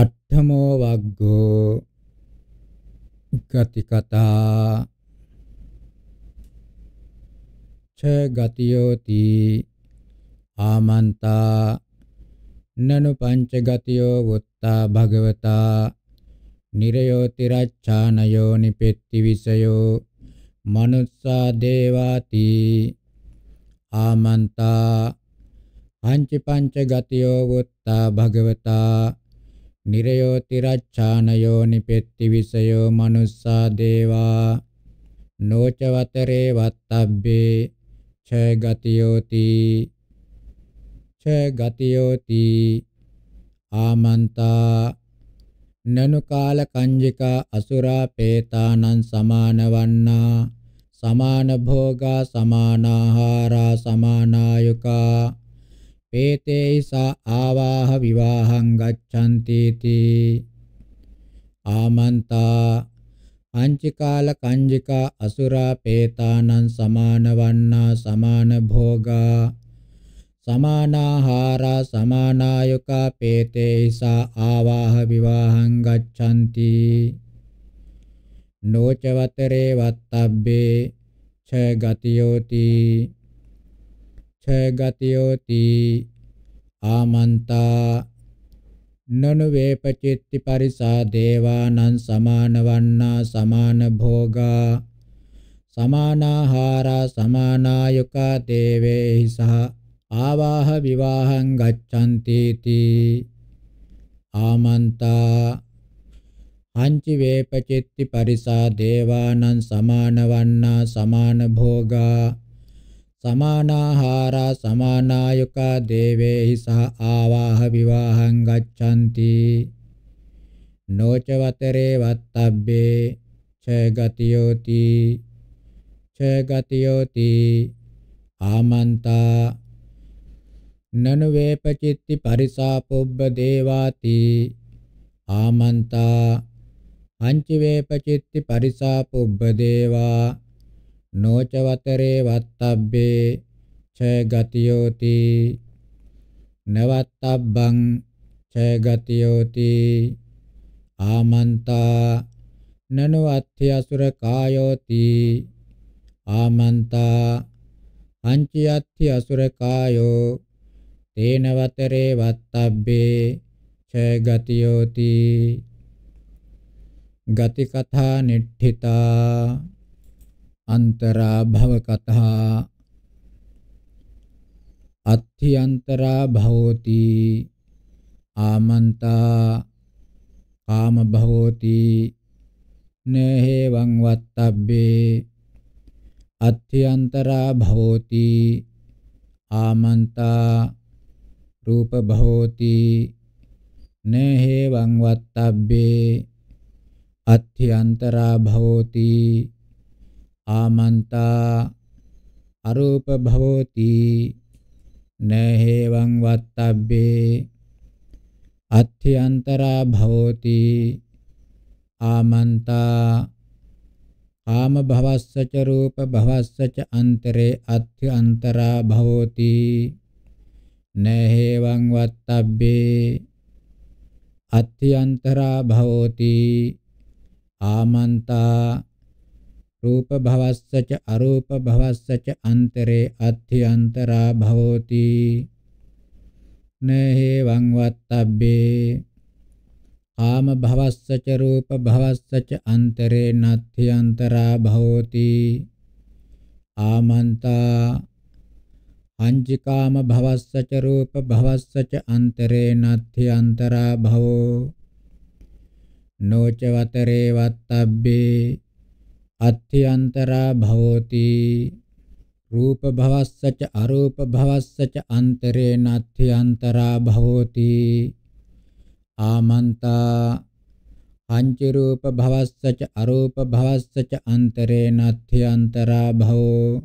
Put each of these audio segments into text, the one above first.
අට්ඨමෝ වග්ගෝ ගති කතා ච ගතියෝති ආමන්තා නනු පංච ගතියෝ වොත්තා භගවතා නිරයෝති රච්ඡානයෝ නිපෙත්ති විසයෝ මනුස්සා දේවාති ආමන්තා පංච පංච ගතියෝ වොත්තා භගවතා නිරයෝති රච්ඡානයෝ නිපෙත්ති විසයෝ මනුස්සා දේවා නෝචවතරේ වත්තබ්බේ ඡය ගතියෝති ඡය ගතියෝති ආමන්තා නනු කාල කංජිකා අසුරා පේතානං සමානවන්නා සමාන භෝගා සමානාහාරා සමානායුකා පේතේසා ආවාහ විවාහං ගච්ඡanti ති ආමන්තා අංචිකාල කංජිකා අසුරා පේතානං සමානවන්නා සමාන භෝගා සමානාහාරා සමානායුකා පේතේසා ආවාහ විවාහං ගච්ඡanti නෝචවතරේ වත්තබ්බේ ඡ ගතියෝති ගතියෝති ආමන්තා නනු වේපචිත්ති පරිසා දේවානං සමානවන්නා සමාන භෝගා සමානාහාරා සමානායුකා දේවේහි සහ ආවාහ විවාහං ගච්ඡන්ති තී ආමන්තා අංචි වේපචිත්ති පරිසා දේවානං සමානවන්නා සමාන භෝගා සමානාහාරා සමානායුකා දේවේහි සා ආවාහ විවාහං ගච්ඡanti නොච වතරේ වත්තබ්බේ ච ගතියෝති ච ගතියෝති ආමන්තා නනු වේපචිත්ති පරිසාපොබ්බ දේවාති ආමන්තා පංච වේපචිත්ති පරිසාපොබ්බ දේවා නොච වතරේ වත්තබ්බේ ච ගතියෝති නවත්තබ්බං ච ගතියෝති ආමන්තා නනු අත්ථි අසුර කායෝති ආමන්තා අංචි අත්ථි අසුර කායෝ තේන වතරේ වත්තබ්බේ ච ගතියෝති ගති කථා නිට්ඨිතා අන්තරා භව කතා අත්ථි අන්තරා භවෝති ආමන්තා කාම භවෝති නේහෙවං වත්තබ්බේ අත්‍යන්තරා භවෝති ආමන්තා රූප භවෝති නේහෙවං වත්තබ්බේ අත්‍යන්තරා භවෝති ආමන්තා අරූප භවෝති නහේවං වත්තබ්බේ අත්ථයන්තරා භවෝති ආමන්තා කාම භවස්සච රූප භවස්සච අන්තරේ අත්ථයන්තරා භවෝති නහේවං වත්තබ්බේ අත්ථයන්තරා භවෝති ආමන්තා රූප භවස්සච අරූප භවස්සච අන්තරේ අත්ථ්‍යන්තරා භවෝති නහේ වං වත්තබ්බේ කාම භවස්සච රූප භවස්සච අන්තරේ නත්ථ්‍යන්තරා භවෝති ආමන්තා අංජිකාම භවස්සච රූප භවස්සච අන්තරේ නත්ථ්‍යන්තරා භවෝ නෝච වතරේ වත්තබ්බේ අත්‍යන්තරා භවෝති රූප භවස්සච අරූප භවස්සච අන්තරේ නත්‍යන්තරා භවෝති ආමන්තා පංච රූප භවස්සච අරූප භවස්සච අන්තරේ නත්‍යන්තරා භවෝ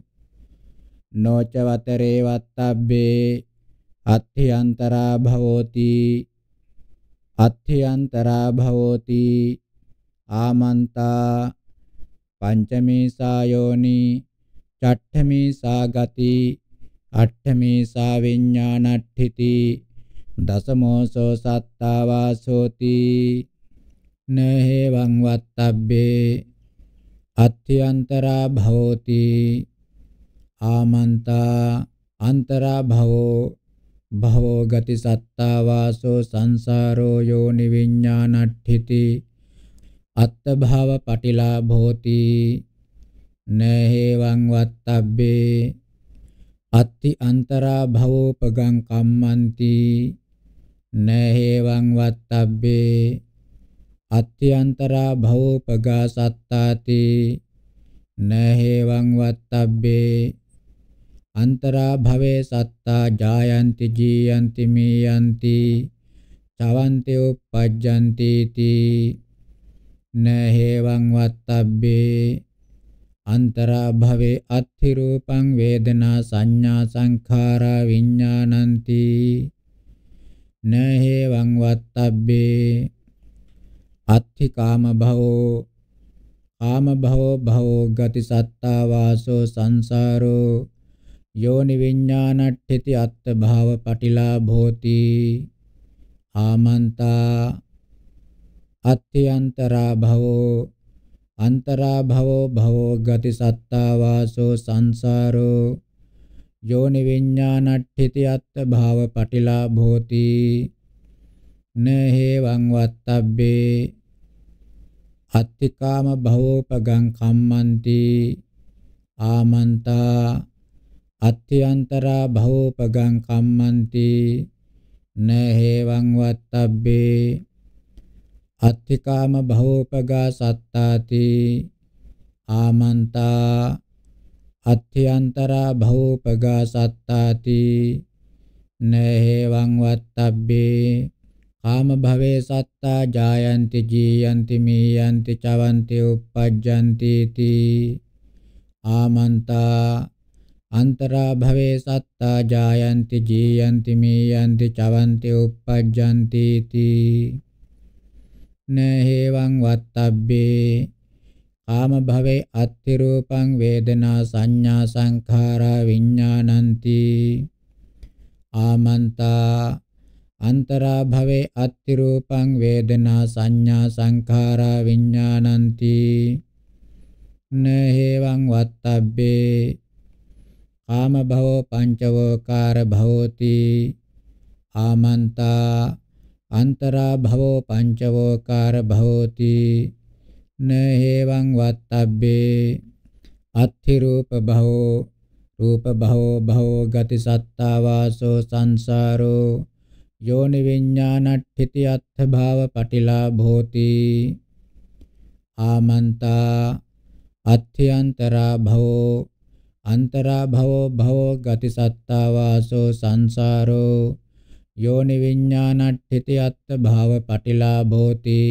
නොචවතරේ වත්තබ්බේ අත්‍යන්තරා භවෝති අත්‍යන්තරා භවෝති ආමන්තා පංචමේසා යෝනි චට්ඨමේසා ගති අට්ඨමේසා විඥානට්ඨಿತಿ දසමෝසෝ සත්තාවාසෝති නහේවං වත්තබ්බේ අත්‍යන්තරා භවෝති ආමන්තා අන්තරා භවෝ භවෝ ගති සත්තාවාසෝ සංසාරෝ යෝනි විඥානට්ඨಿತಿ අත්තභාවපටිලාභෝති न हेवं वत्तव्ये अत्ति अन्तरा भवोपगं कम्मन्ति न हेवं वत्तव्ये अत्यन्तरा भवोपगा सत्ताति न हेवं वत्तव्ये भवे सत्ता जायन्ति जीयन्ति मीयन्ति चवन्ति इति නහේවං වත්තබ්බේ අන්තරා භවේ අත්ථි රූපං වේදනා සංඥා සංඛාරා විඥානಂತಿ නහේවං වත්තබ්බේ අත්ථි කාම භවෝ කාම භවෝ භවෝ ගති සත්තා වාසෝ සංසාරෝ යෝනි විඥානට්ඨිති අත්ථ භාව පටිලා භෝති ආමන්තා අත්ථයන්තරා භවෝ අන්තරා භවෝ භවෝ ගති සත්තා වාසෝ සංසාරෝ යෝනි විඤ්ඤාණට්ඨිති අත්ථ භාව පටිලාභෝති නහේවං වත්තබ්බේ අත්තිකාම භවෝපගං කම්මන්ති ආමන්තා අත්‍යන්තරා භවෝපගං කම්මන්ති නහේවං වත්තබ්බේ අත්තිකාම භවෝපගා සත්තාති ආමන්තා අත්‍යන්තරා භවෝපගා සත්තාති නේහෙවං වත්තබ්බේ කාම භවේ සත්තා ජායන්ති ජීයන්ති මීයන්ති චවන්ති uppajjanti ති ආමන්තා අන්තරා භවේ සත්තා ජායන්ති ජීයන්ති මීයන්ති චවන්ති uppajjanti ති න හේවං වත්තබ්බේ කාම භවේ අත්ති රූපං වේදනා සංඥා සංඛාරා විඥානಂತಿ ආමන්තා අන්තරා භවේ අත්ති රූපං වේදනා සංඥා සංඛාරා විඥානಂತಿ න හේවං වත්තබ්බේ කාම භවෝ පංචවෝකාර භවෝති ආමන්තා අන්තරා භවෝ පංචවෝකාර භවෝති නේවං වත්තබ්බේ අත්ථි රූප භවෝ රූප භවෝ භවෝ ගති සත්තා වාසෝ සංසාරෝ යෝනි විඤ්ඤාණට්ඨිති අත්ථ භාව පටිලාභෝති ආමන්තා අත්ථි අන්තරා භවෝ අන්තරා භවෝ භවෝ ගති සත්තා වාසෝ සංසාරෝ යෝනි විඤ්ඤාණට්ඨිතේ අත්ථ භාව පටිලාභෝති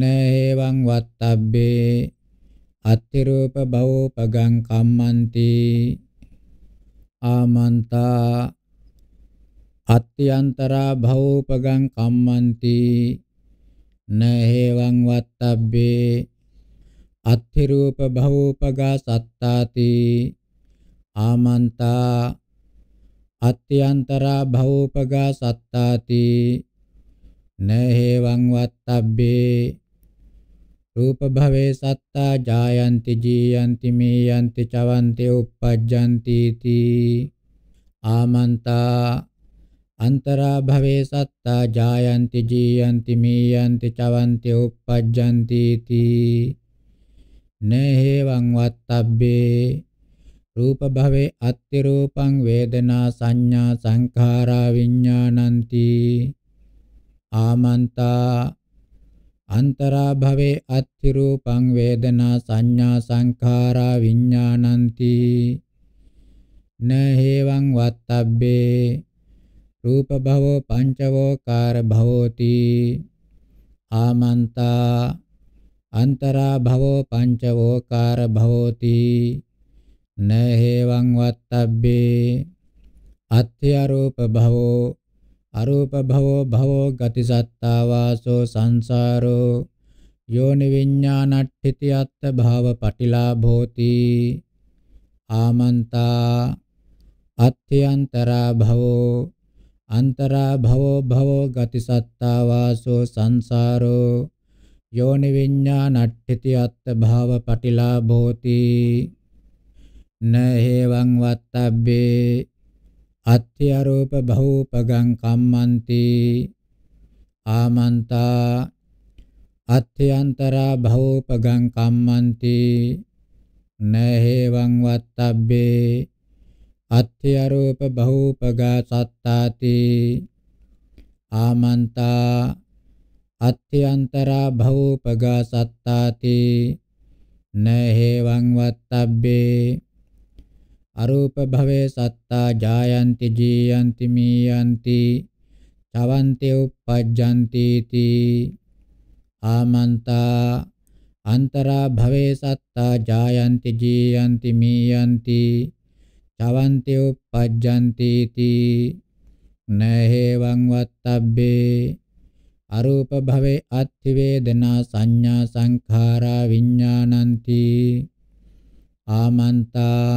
නේවං වත්තබ්බේ අත්ථි රූප භවෝපගං කම්මන්ති ආමන්තා අත්‍යන්තරා භවෝපගං කම්මන්ති නේවං වත්තබ්බේ අත්ථි රූප භවෝපගා සත්තාති ආමන්තා අත්‍යන්තරා භවෝපගා සත්තාති නහේවං වත්තබ්බේ රූප භවේ සත්තා ජායන්ති ජීයන්ති මීයන්ති චවන්ති uppajjanti ති ආමන්තා අන්තරා භවේ සත්තා ජායන්ති ජීයන්ති මීයන්ති චවන්ති uppajjanti ති නහේවං වත්තබ්බේ රූප භවේ අත්ති රූපං වේදනා සංඥා සංඛාරා විඥානಂತಿ ආමන්තා අන්තරා භවේ අත්ති රූපං වේදනා සංඥා සංඛාරා විඥානಂತಿ නහේවං වත්තබ්බේ රූප භවෝ පංචවෝ කාර භවෝති ආමන්තා අන්තරා භවෝ පංචවෝකාර භවෝති න හේවං වත්තබ්බේ අත්ථ අරූප භවෝ අරූප භවෝ භවෝ ගති සත්තා වාසෝ සංසාරෝ යෝනි විඤ්ඤාණට්ඨිති අත්ථ භාව පටිලාභෝති ආමන්තා අත්ථයන්තරා භවෝ අන්තරා භවෝ භවෝ ගති සත්තා වාසෝ සංසාරෝ යෝනි විඤ්ඤාණට්ඨිති අත්ථ භාව පටිලාභෝති න හේවං වත්තබ්බේ අත්ථි ආරෝප බහූපගං කම්මන්ති ආමන්තා අත්ථයන්තරා බහූපගං කම්මන්ති න හේවං වත්තබ්බේ අත්ථි ආරෝප බහූපගා සත්තාති ආමන්තා අත්‍යන්තරා භවෝපගා සත්තාති නහේවං වත්තබ්බේ අරූප භවේ සත්තා ජායන්ති ජීයන්ති මීයන්ති චවන්ති uppajjanti ති ආමන්තා අන්තරා භවේ සත්තා ජායන්ති ජීයන්ති මීයන්ති චවන්ති uppajjanti ති නහේවං වත්තබ්බේ අරූප භවේ අත්ථි වේදනා සංඥා සංඛාරා විඥානಂತಿ ආමන්තා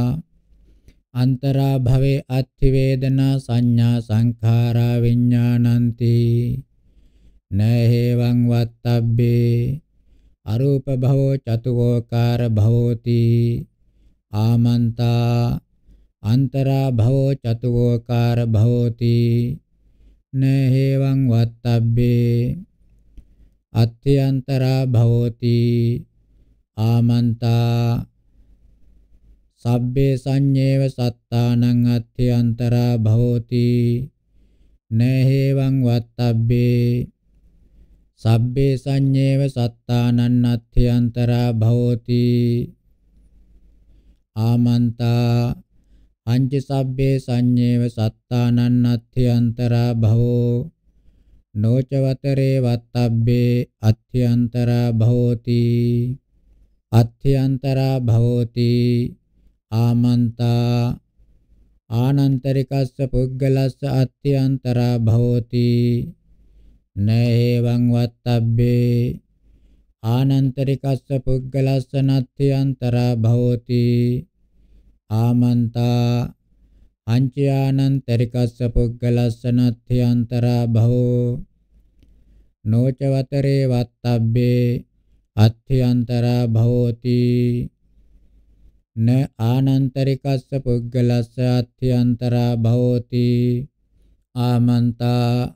අන්තරා භවේ අත්ථි වේදනා සංඥා සංඛාරා විඥානಂತಿ නහේවං වත්තබ්බේ අරූප භවෝ චතුෝකාර භවෝති ආමන්තා අන්තරා භවෝ චතුෝකාර භවෝති නහේවං වත්තබ්බේ අත්‍යන්තරා භවෝති ආමන්තා සබ්බේ සංඤේව සත්තානං අත්ථයන්තරා භවති නේහෙවං වත්තබ්බේ සබ්බේ සංඤේව සත්තානං අත්ථයන්තරා භවති ආමන්තා අංච සබ්බේ සංඤේව සත්තානං අත්ථයන්තරා භවෝ නෝචවතරේ වත්තබ්බේ අත්‍යන්තරා භවෝති අත්‍යන්තරා භවෝති ආමන්තා ආනන්තරිකස්ස පුද්ගලස්ස අත්‍යන්තරා භවති නේවං වත්තබ්බේ ආනන්තරිකස්ස පුද්ගලස්ස නත්‍යන්තරා භවති ආමන්තා අංචානන්තරිකස්ස පුද්ගලස්ස නත්‍යන්තරා භවෝ නොචවතරේ වත්තබ්බේ අත්‍යන්තරා භවති න ආනන්තරිකස්ස පුද්ගලස්ස අත්‍යන්තරා භවති ආමන්තා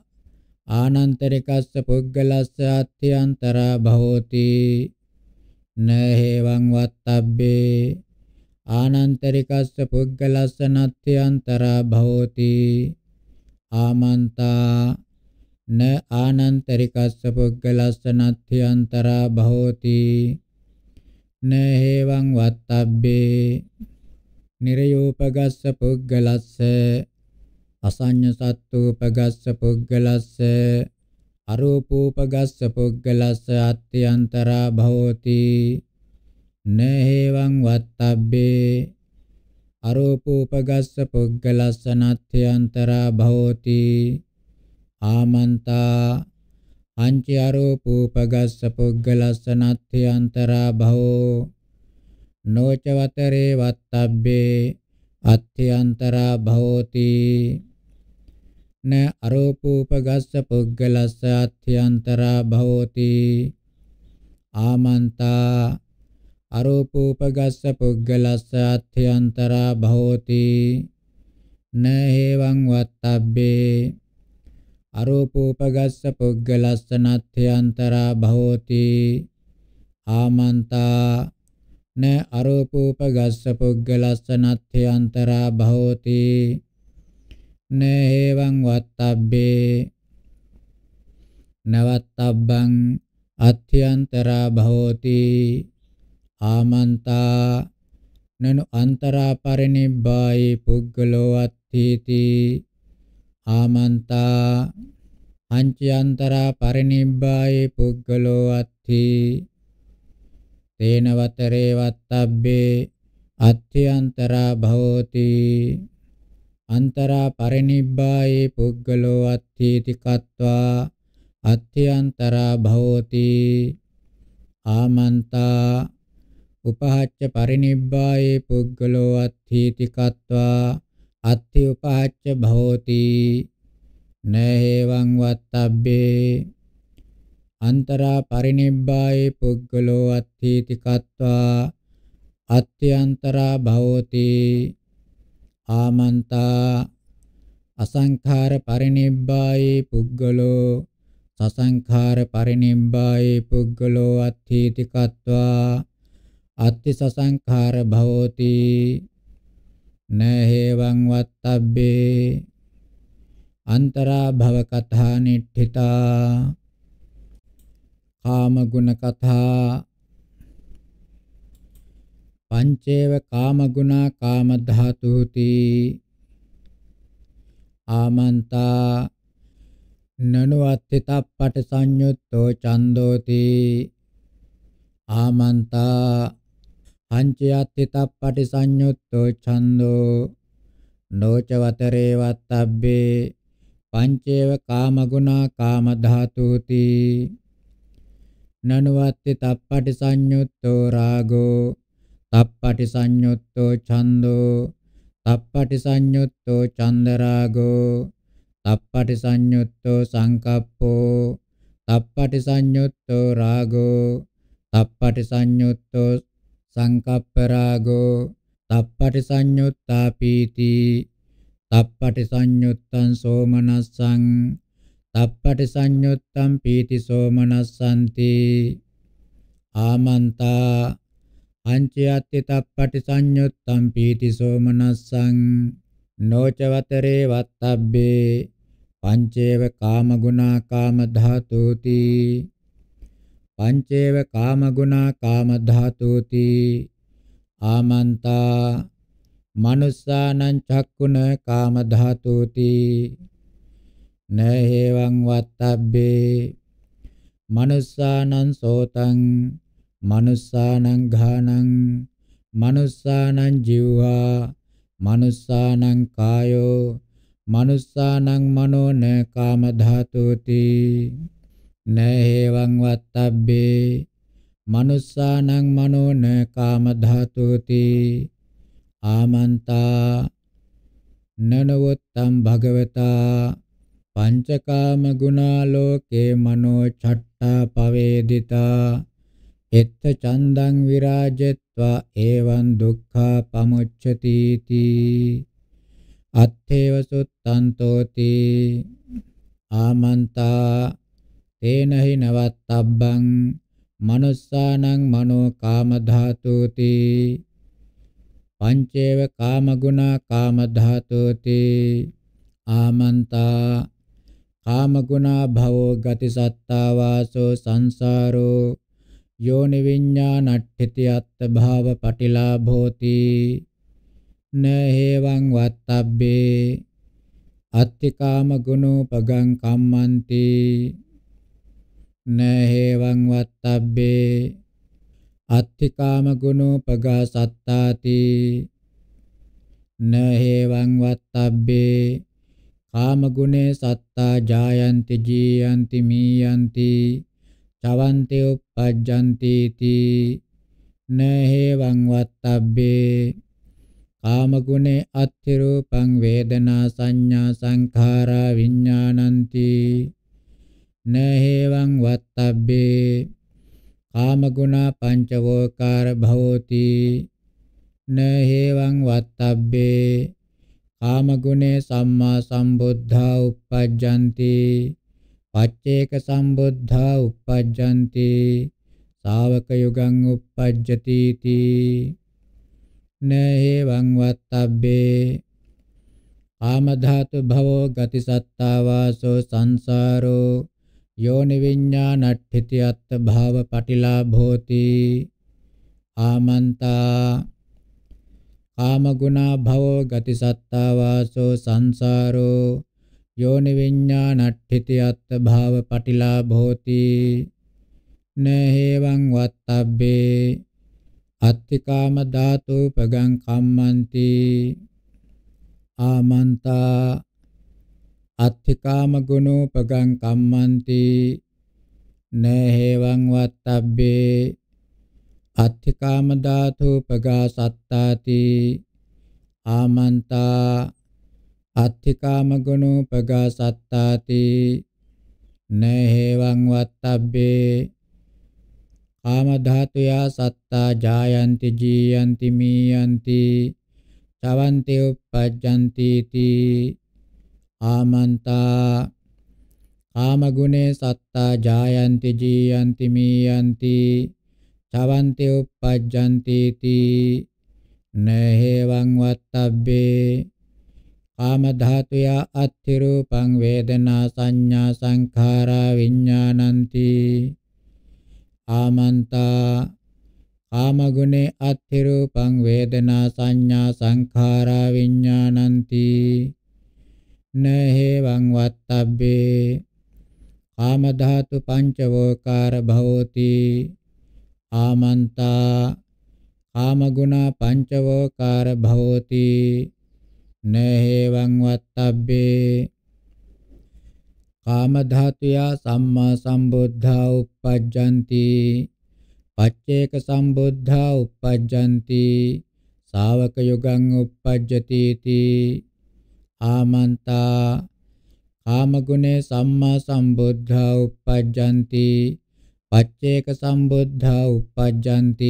ආනන්තරිකස්ස පුද්ගලස්ස අත්‍යන්තරා භවති න හේවං වත්තබ්බේ ආනන්තරිකස්ස පුද්ගලස්ස නත්‍යන්තරා භවති ආමන්තා න ආනන්තරිකස්ස පුද්ගලස්ස නත්‍යන්තරා භවති න හේවං වත්තබ්බේ නිරයෝපගස්ස පුග්ගලස්ස අසඤ්ඤ සත්තුපගස්ස පුග්ගලස්ස අරූපූපගස්ස පුග්ගලස්ස අත්‍යන්තරා භවති න හේවං වත්තබ්බේ අරූපූපගස්ස පුග්ගලස්ස නත්‍යන්තරා භවති ආමන්තා අංචි අරූපූපගස්ස පුග්ගලස්ස නත්ති අන්තරා භවෝ නොච වතරේ වත්තබ්බේ අත්ති අන්තරා භවෝති න අරූපූපගස්ස පුග්ගලස්ස අත්ති අන්තරා භවෝති ආමන්තා අරූපූපගස්ස පුග්ගලස්ස අත්ති අන්තරා භවෝති න හේවං වත්තබ්බේ අරූපෝපගස්ස පුග්ගලස්සනත්ථයන්තරා භවෝති ආමන්තා න අරූපෝපගස්ස පුග්ගලස්සනත්ථයන්තරා භවෝති න හේවං වත්තබ්බේ නවත්තබ්බං අත්ථයන්තරා භවෝති ආමන්තා නනු අන්තරා පරිනිබ්බායි පුග්ගලෝ අත්ථීති ආමන්තා පංචයන්තරා පරිනිබ්බායේ පුද්ගලෝ අත්ථි තේන වතරේ වත්තබ්බේ අත්ථයන්තරා භවෝති අන්තරා පරිනිබ්බායේ පුද්ගලෝ අත්ථි තිකත්වා අත්ථයන්තරා භවෝති ආමන්තා උපහච්ච පරිනිබ්බායේ පුද්ගලෝ අත්ථි තිකත්වා අත්ථිඋපාච්ච භවති නේවං වත්තබ්බේ අන්තරා පරිනිබ්බායේ පුද්ගලෝ අත්ථීති කତ୍වා අත්‍යන්තරා භවති ආමන්තා අසංඛාර පරිනිබ්බායේ පුද්ගලෝ සසංඛාර පරිනිබ්බායේ පුද්ගලෝ අත්ථීති කତ୍වා අත්ති සසංඛාර භවති නහේවං වත්තබ්බේ අන්තරා භව කථා නිට්ඨිතා කාම ගුණ කථා පංචේව කාම ගුණා කාම ධාතුති ආමන්තා නනුවත්ථිතප්පට සංයුත්තෝ චන්දෝති ආමන්තා පංචයත්ථිතප්පටි සංයුත්තෝ ඡන්தோ නොච වතරේ වත්තබ්බේ පංචේව කාමගුණා කාම ධාතුති නනවත්ති තප්පටි සංයුත්තෝ රාගෝ තප්පටි සංයුත්තෝ ඡන්தோ තප්පටි සංයුත්තෝ ඡන්ද රාගෝ තප්පටි සංයුත්තෝ සංකප්පෝ තප්පටි සංයුත්තෝ රාගෝ තප්පටි සංයුත්තෝ සංකප්පරාගෝ තප්පටි සංයුත්තා පීති තප්පටි සංයුත්තං සෝමනස්සං තප්පටි සංයුත්තං පීති සෝමනස්සන්ති ආමන්තා අංචයත්ති තප්පටි සංයුත්තං පීති සෝමනස්සං නොචවතරේ වත්තබ්බේ පංචේව කාමගුණා කාම ධාතුති පංචේව කාමගුණා කාමධාතුති ආමන්තා මනුස්සානං චක්කුණ කාමධාතුති නේහෙවං වත්තබ්බේ මනුස්සානං සෝතං මනුස්සානං ඝානං මනුස්සානං ජීවා මනුස්සානං කායෝ මනුස්සානං මනෝ න කාම ධාතුති නේවං වත්තබ්බේ මනුස්සානං මනෝන කාම ධාතුති ආමන්තා නනවත්තම් භගවතා පංචකාම ගුණා ලෝකේ මනෝ ඡට්ටා පවේදිතා එත්ත චන්දං විරාජෙත්වා එවං දුක්ඛා පමුච්ඡති තී අත්තේව සුත්තන්තෝති ආමන්තා තේනහි නවත්තබ්බං manussානං මනෝ කාම ධාතුති පංචේව කාම ගුණා කාම ධාතුති ආමන්තා කාම ගුණා භවෝ ගති සත්තා වාසෝ සංසාරෝ යෝනි විඤ්ඤාණට්ඨිති අත්ථ භාව පටිලාභෝති නහේවං වත්තබ්බේ අත්ති කාම ගුණෝ පගං කම්මන්ති නහේවං වත්තබ්බේ අත්තිකාම ගුණෝපගාසත්තාති නහේවං වත්තබ්බේ කාම ගුණේ සත්තා ජායන්ති ජීයන්ති මීයන්ති චවන්ති uppajjanti ති නහේවං වත්තබ්බේ කාම ගුණේ අත්ථි රූපං වේදනා සංඥා සංඛාරා විඥානಂತಿ න හේවං වත්තබ්බේ කාමගුණා පංචවෝකාර භවෝති න හේවං වත්තබ්බේ කාමගුණේ සම්මා සම්බුද්ධා uppajjanti පච්චේක සම්බුද්ධා uppajjanti ශාවක යුගං uppajjati තී න හේවං වත්තබ්බේ කාමධාතු භවෝ ගතිසත්තා වාසෝ සංසාරෝ යෝනි විඤ්ඤාණට්ඨිති අත්ථ භාව පටිලාභෝති ආමන්තා කාමගුණා භවෝ ගති සත්තා වාසෝ සංසාරෝ යෝනි විඤ්ඤාණට්ඨිති අත්ථ භාව පටිලාභෝති නේහෙවං වත්තබ්බේ අත්තිකාම ධාතු පගං කම්මන්ති ආමන්තා අත්ථකාම ගුණෝපගං කම්මන්ති නේහෙවං වත්තබ්බේ අත්ථකාම ධාතුපගා සත්තාති ආමන්තා අත්ථකාම ගුණෝපගා සත්තාති නේහෙවං වත්තබ්බේ කාම ධාතුයා සත්තා ජායන්ති ජීයන්ති මීයන්ති චවන්ති උප්පජ්ජන්ති තී ආමන්තා කාමගුණේ සත්තා ජායන්ති ජීයන්ති මීයන්ති චවන්ති uppajjanti ti නහේවං වත්තබ්බේ කාම ධාතුය අත්ථි රූපං වේදනා සංඥා සංඛාරා විඥානಂತಿ ආමන්තා කාමගුණේ අත්ථි රූපං වේදනා සංඥා සංඛාරා විඥානಂತಿ න හේවං වත්තබ්බේ කාම ධාතු පංචවෝකාර භවෝති ආමන්තා කාම ගුණ පංචවෝකාර භවෝති න හේවං වත්තබ්බේ කාම ධාතුයා සම්මා සම්බුද්ධා uppajjanti පච්චේක සම්බුද්ධා uppajjanti ශාවක යුගං uppajjati ආමන්තා කාමගුණේ සම්මා සම්බුද්ධා uppajjanti පච්චේක සම්බුද්ධා uppajjanti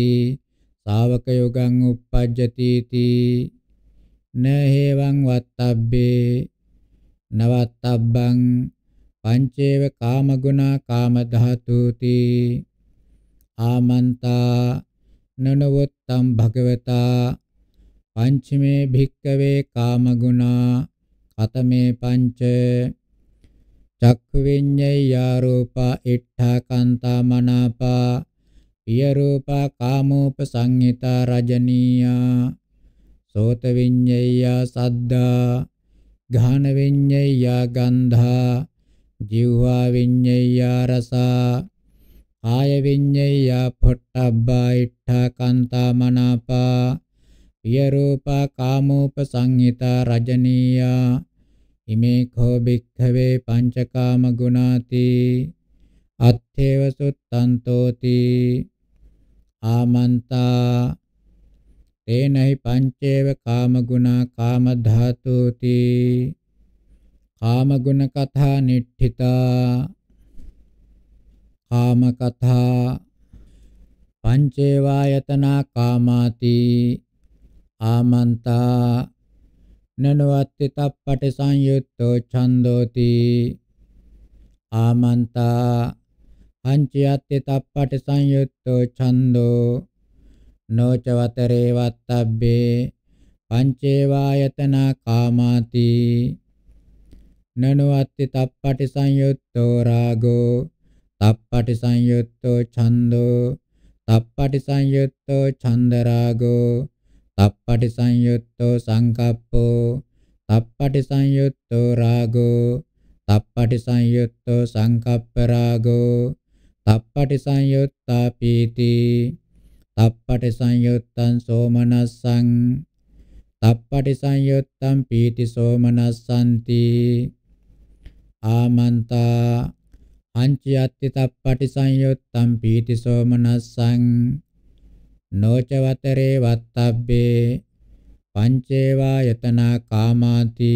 ශාවක යෝගං uppajjati තී නහේවං වත්තබ්බේ නවත්තබ්බං පංචේව කාමගුණා කාම ධාතුති ආමන්තා නනවත්තම් භගවතා පංචමේ භික්කවේ කාමගුණා කතමේ පංච චක්ඛු විඤ්ඤයා රූපා ඉට්ඨා කාන්තා මනාපා පිය රූපා කාමෝපසංහිතා රජනීයා සෝත විඤ්ඤයා සද්දා ඝාන විඤ්ඤයා ගන්ධා ජීවා විඤ්ඤයා රසා කාය විඤ්ඤයා පොට්ටබ්බා ඉට්ඨා කාන්තා මනාපා පිය රූපා කාමෝපසංහිතා රජනීයා ඉමේ කෝ භික්ඛවේ පංචකාම ගුණාති අත්ථේව සුත්තන්තෝති ආමන්තා තේනයි පංචේව කාම ගුණා කාම ධාතුති කාම ගුණ කථා නිට්ඨිතා කාම කථා පංචේවායතනා කාමාති ආමන්තා නනවත්ති තප්පටි සංයුත්තෝ ඡන්தோති ආමන්තා පංචයත්ති තප්පටි සංයුත්තෝ ඡන්தோ නොචවතරේ වත්තබ්බේ පංචේවායතනා කාමාති නනවත්ති තප්පටි සංයුත්තෝ රාගෝ තප්පටි සංයුත්තෝ ඡන්தோ තප්පටි සංයුත්තෝ ඡන්ද රාගෝ තප්පටි සංයුත්තෝ සංකප්පෝ තප්පටි සංයුත්තෝ රාගෝ තප්පටි සංයුත්තෝ සංකප්ප රාගෝ තප්පටි සංයුත්තා පීති තප්පටි සංයුත්තං සෝමනස්සං තප්පටි සංයුත්තං පීති සෝමනස්සන්ති ආමන්තා අංචි අත්ති තප්පටි සංයුත්තං පීති සෝමනස්සං නොච වතරේ වත්තබ්බේ පංචේවා යතනා කාමාති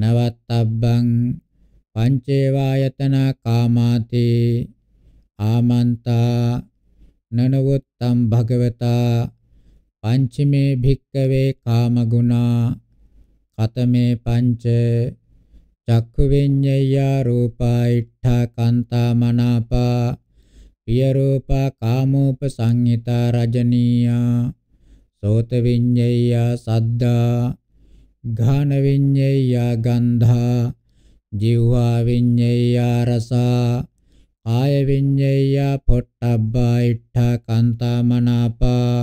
නවත්තබ්බං පංචේවා යතනා කාමාති ආමන්තා නනවත්තම් භගවතා පංචමේ භික්කවේ කාමගුණා කතමේ පංච චක්ඛු විඤ්ඤය රූපා ဣ ඨා කන්තා මනාපා පිය රූපා කාමෝපසංහිතා රජනීයා සෝත විඤ්ඤය සද්දා ඝාන විඤ්ඤය ගන්ධා ජීවා විඤ්ඤය රසා කාය විඤ්ඤය පොට්ටබ්බා ඉට්ඨා කාන්තා මනාපා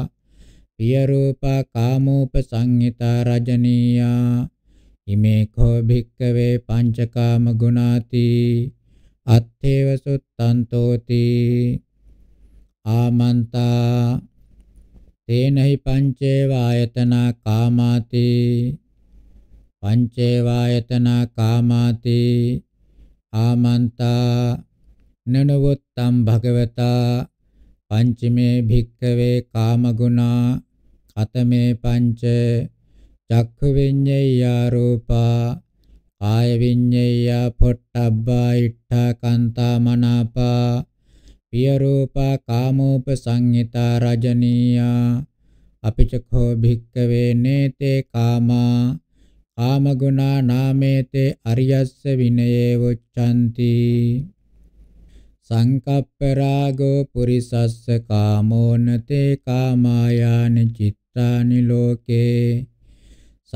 පිය රූපා කාමෝපසංහිතා රජනීයා ඉමේ කෝ භික්කවේ පංචකාම ගුණාති අත්තේව සුත්තන්තෝති ආමන්තා තේනහි පංචේව ආයතනා කාමාති පංචේව ආයතනා කාමාති ආමන්තා නනවත්තම් භගවතා පංචමේ භික්කවේ කාමගුණා අතමේ පංච චක්ඛු විඤ්ඤය රූපා ආය විඤ්ඤේය පොට්ටබ්බා ඉට්ඨා කාන්තා මනාපා පිය රූපා කාමෝප සංහිතා රජනීයා අපිචඛෝ භික්ඛවේ නේතේ කාමා කාමගුණා නාමේතේ අරියස්ස විනයේ උච්ඡanti සංකප්ප රාගෝ පුරිසස්ස කාමෝනතේ කාමායාන චිත්තානි ලෝකේ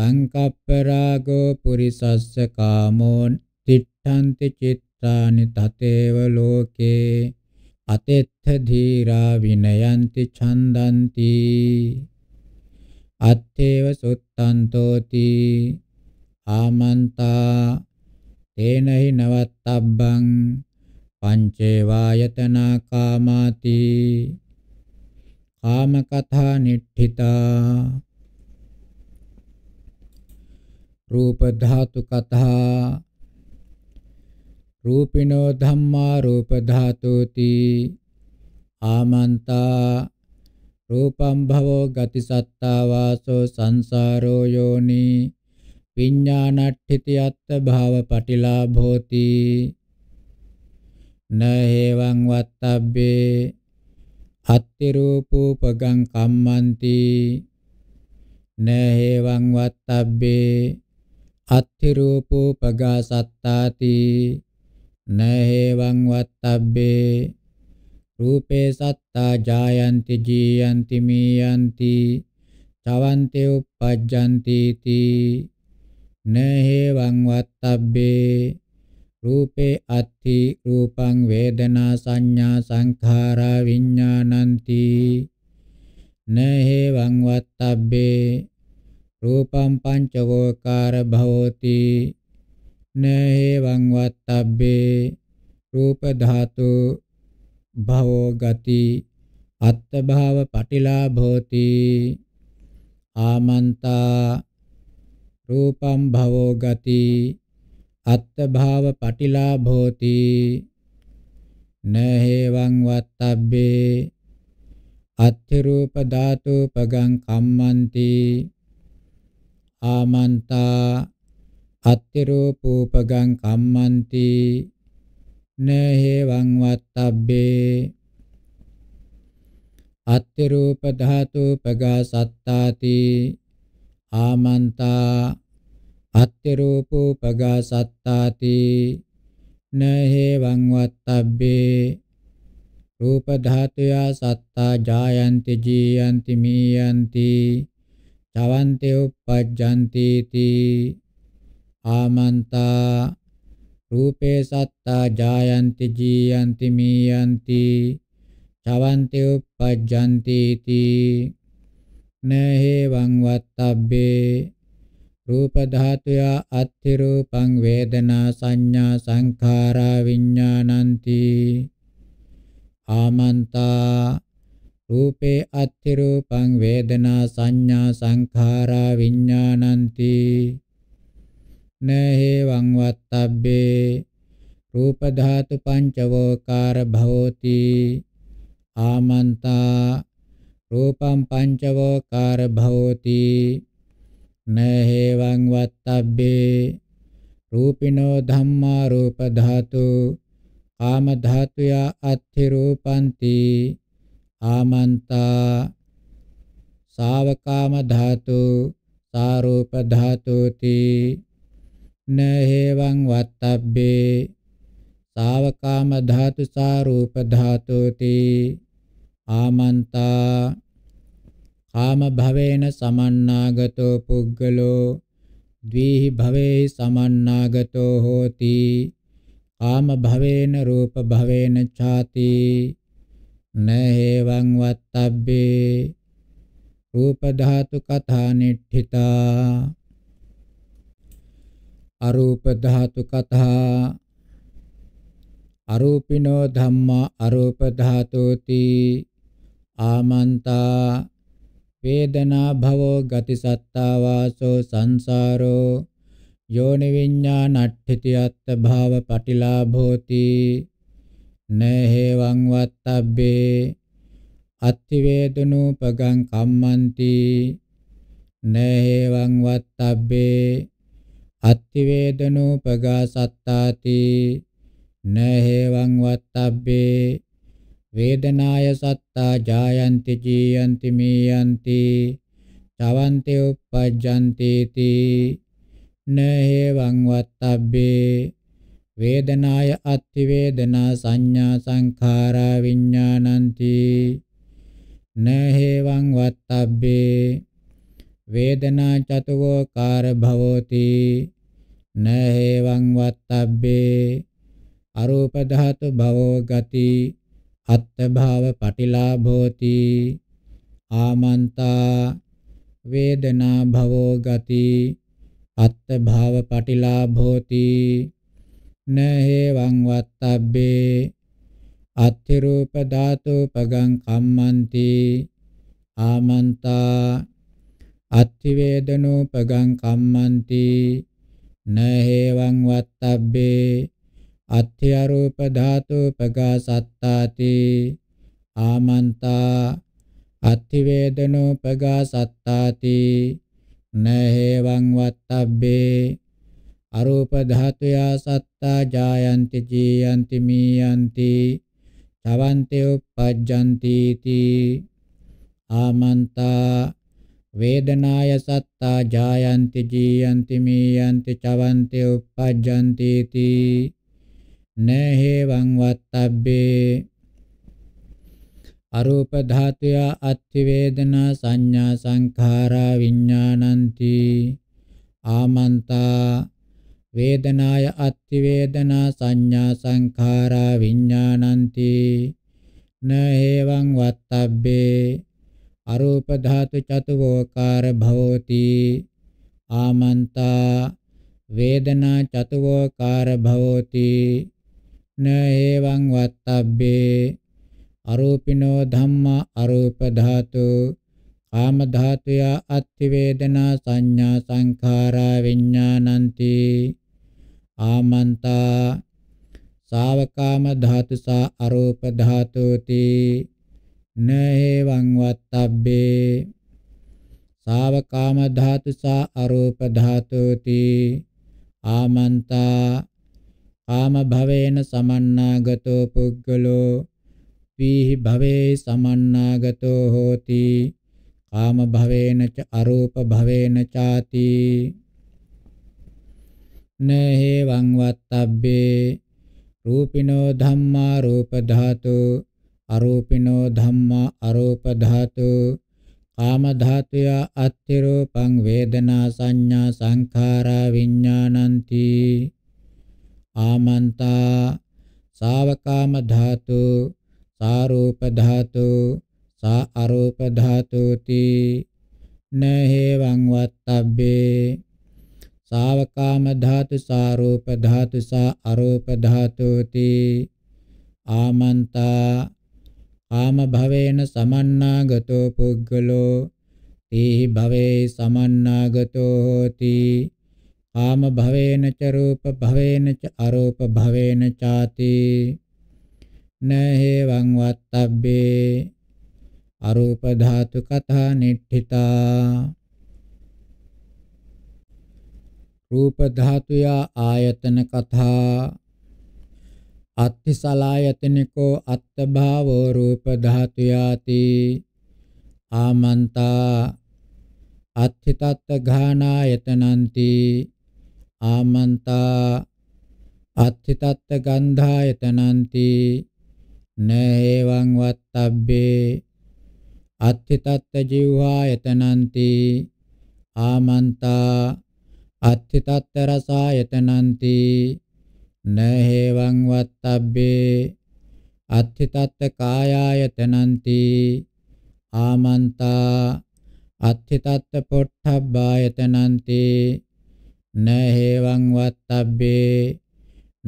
සංකප්පරාගෝ පුරිසස්ස කාමෝන් තිට්ඨන්ති චිත්තානි තතේව ලෝකේ අතෙත්ථ ධීරා විනයන්ති ඡන්දන්ති අත්තේව සුත්තන්තෝති ආමන්තා තේනහි නවත්තබ්බං පංචේ වායතනා කාමාති කාම කතා නිට්ඨිතා රූප ධාතු කතා රූපිනෝ ධම්මා රූප ධාතෝති ආමන්තා රූපම් භවෝ ගති සත්තා වාසෝ සංසාරෝ යෝනි විඤ්ඤාණට්ඨිති අත්ථ භාව පටිලාභෝති නහේවං වත්තබ්බේ අත්ති රූපූපගං කම්මන්ති නහේවං වත්තබ්බේ අත්ථි රූපෝ පගාසත්තාති නහේවං වත්තබ්බේ රූපේ සත්තා ජායන්ති ජීයන්ති මීයන්ති චවන්තේ uppajjanti ti නහේවං වත්තබ්බේ රූපේ අත්ථි රූපං වේදනා සංඥා සංඛාරා විඥානන්ති නහේවං වත්තබ්බේ රූපං පංචවෝකාර භවෝති නේවං වත්තබ්බේ රූප ධාතු භවෝ ගති අත්ථ භාව පටිලාභෝති ආමන්තා රූපං භවෝ ගති අත්ථ භාව පටිලාභෝති නහේවං වත්තබ්බේ අත්ථ රූප ධාතු පගං කම්මන්ති ආමන්තා අත්තිරූපූපගං කම්මන්ති නහේවං වත්තබ්බේ අත්තිරූප ධාතුපගා සත්තාති ආමන්තා අත්තිරූපූපගා සත්තාති නහේවං වත්තබ්බේ රූප ධාතුයා සත්තා ජායන්ති ජීයන්ති මීයන්ති චවන්තේ uppajjanti ති ආමන්තා රූපේ සත්තා ජායන්ති ජීයන්ති මීයන්ති චවන්තේ uppajjanti ති නහේවං වත්තබ්බේ රූප ධාතුය අත්ථි රූපං වේදනා සංඥා සංඛාරා විඥානಂತಿ ආමන්තා රූපේ අත්ථි රූපං වේදනා සංඥා සංඛාරා විඥානಂತಿ නහේවං වත්තබ්බේ රූප ධාතු පංචවෝකාර භවෝති ආමන්තා රූපං පංචවෝකාර භවෝති නහේවං වත්තබ්බේ රූපිනෝ ධම්මා රූප ධාතු කාම ධාතුයා අත්ථි රූපಂತಿ ආමන්තා සාවකාම ධාතු සාරූප ධාතුති නහේවං වත්තබ්බේ සාවකාම ධාතු සාරූප ධාතුති ආමන්තා කාම භවේන සමන්නාගතෝ පුග්ගලෝ ද්විහි භවේ සමන්නාගතෝ හෝති කාම භවේන රූප භවේන ඡාති න හේවං වත්තබ්බේ රූප ධාතු කතා නිට්ඨිතා අරූප ධාතු කතා අරූපිනෝ ධම්මා අරූප ධාතෝති ආමන්තා වේදනා භවෝ ගති සත්තා වාසෝ සංසාරෝ යෝනි විඤ්ඤාණට්ඨිති අත්ථ භාව පටිලාභෝති නේහෙවං වත්තබ්බේ අත්තිවේදනූපගං කම්මන්ති නේහෙවං වත්තබ්බේ අත්තිවේදනූපගා සත්තාති නේහෙවං වත්තබ්බේ වේදනාය සත්තා ජායන්ති ජීයන්ති මීයන්ති චවන්ති උප්පජ්ජන්ති තී නේහෙවං වත්තබ්බේ වේදනාය අත්ති වේදනා සංඥා සංඛාරා විඥානಂತಿ නහේවං වත්තබ්බේ වේදනා චතුවෝකාර භවෝති නහේවං වත්තබ්බේ අරූප ධාතු භවෝ ගති අත්ථ භාව පටිලාභෝති ආමන්තා වේදනා භවෝ ගති අත්ථ භාව පටිලාභෝති න හේවං වත්තබ්බේ අත්ථි රූප ධාතු පගං කම්මන්ති ආමන්තා අත්ථි වේදනෝ පගං කම්මන්ති න හේවං වත්තබ්බේ අත්ථි අරූප ධාතු පගා සත්තාති ආමන්තා අත්ථි වේදනෝ පගා සත්තාති න හේවං වත්තබ්බේ අරූප ධාතුයා සත්තා ජායන්ති ජීයන්ති මීයන්ති තවන්තේ උපජ්ජන්ති තී ආමන්තා වේදනාය සත්තා ජායන්ති ජීයන්ති මීයන්ති චවන්තේ උපජ්ජන්ති තී නේහෙවං වත්තබ්බේ අරූප ධාතුය අත්ති වේදනා සංඥා සංඛාරා විඥානಂತಿ ආමන්තා වේදනාය අත්ති වේදනා සංඥා සංඛාරා විඥානಂತಿ නේවං වත්තබ්බේ අරූප ධාතු චතුවෝකාර භවෝති ආමන්තා වේදනා චතුවෝකාර භවෝති නේවං වත්තබ්බේ අරූපිනෝ ධම්මා අරූප ධාතු කාම ධාතුය අත්ති වේදනා සංඥා සංඛාරා විඥානಂತಿ ආමන්තා සාවකාම ධාතු සා අරූප ධාතුති නේවං වත්තබ්බේ සාවකාම ධාතු සා අරූප ධාතුති ආමන්තා කාම භවේන සමන්නාගතෝ පුද්ගලෝ පීහි භවේ සමන්නාගතෝ හෝති කාම භවේන ච අරූප භවේන ചാති න හේවං වත්තබ්බේ රූපිනෝ ධම්මා රූප ධාතු අරූපිනෝ ධම්මා අරූප ධාතු කාම ධාතුය අත්ථි රූපං වේදනා සංඥා සංඛාරා විඥානಂತಿ ආමන්තා සාවකාම ධාතු සාරූප ධාතු සා අරූප ධාතුති නහේවං වත්තබ්බේ සාවකාම ධාතු සාරූප ධාතු සා අරූප ධාතුති ආමන්තා ආම භවේන සමන්නාගතෝ පුද්ගලෝ තී භවේ සමන්නාගතෝ හෝති ආම භවේන ච රූප භවේන ච අරූප භවේන ചാති නහේවං වත්තබ්බේ අරූප ධාතු කතා නිට්ඨිතා රූප ධාතුය ආයතන කතා අත්තිසලායතනිකෝ අත්ථභාවෝ රූප ධාතුයාති ආමන්තා අත්ථිතත් ඝානායතනන්ති ආමන්තා අත්ථිතත් ගන්ධායතනන්ති නේවං වත්තබ්බේ අත්ථිතත් ජීවායතනන්ති ආමන්තා අත්ථිතත්ත රසායතනන්ති නහේවං වත්තබ්බේ අත්ථිතත්ත කායායතනන්ති ආමන්තා අත්ථිතත්ත පොට්ඨබ්බායතනන්ති නහේවං වත්තබ්බේ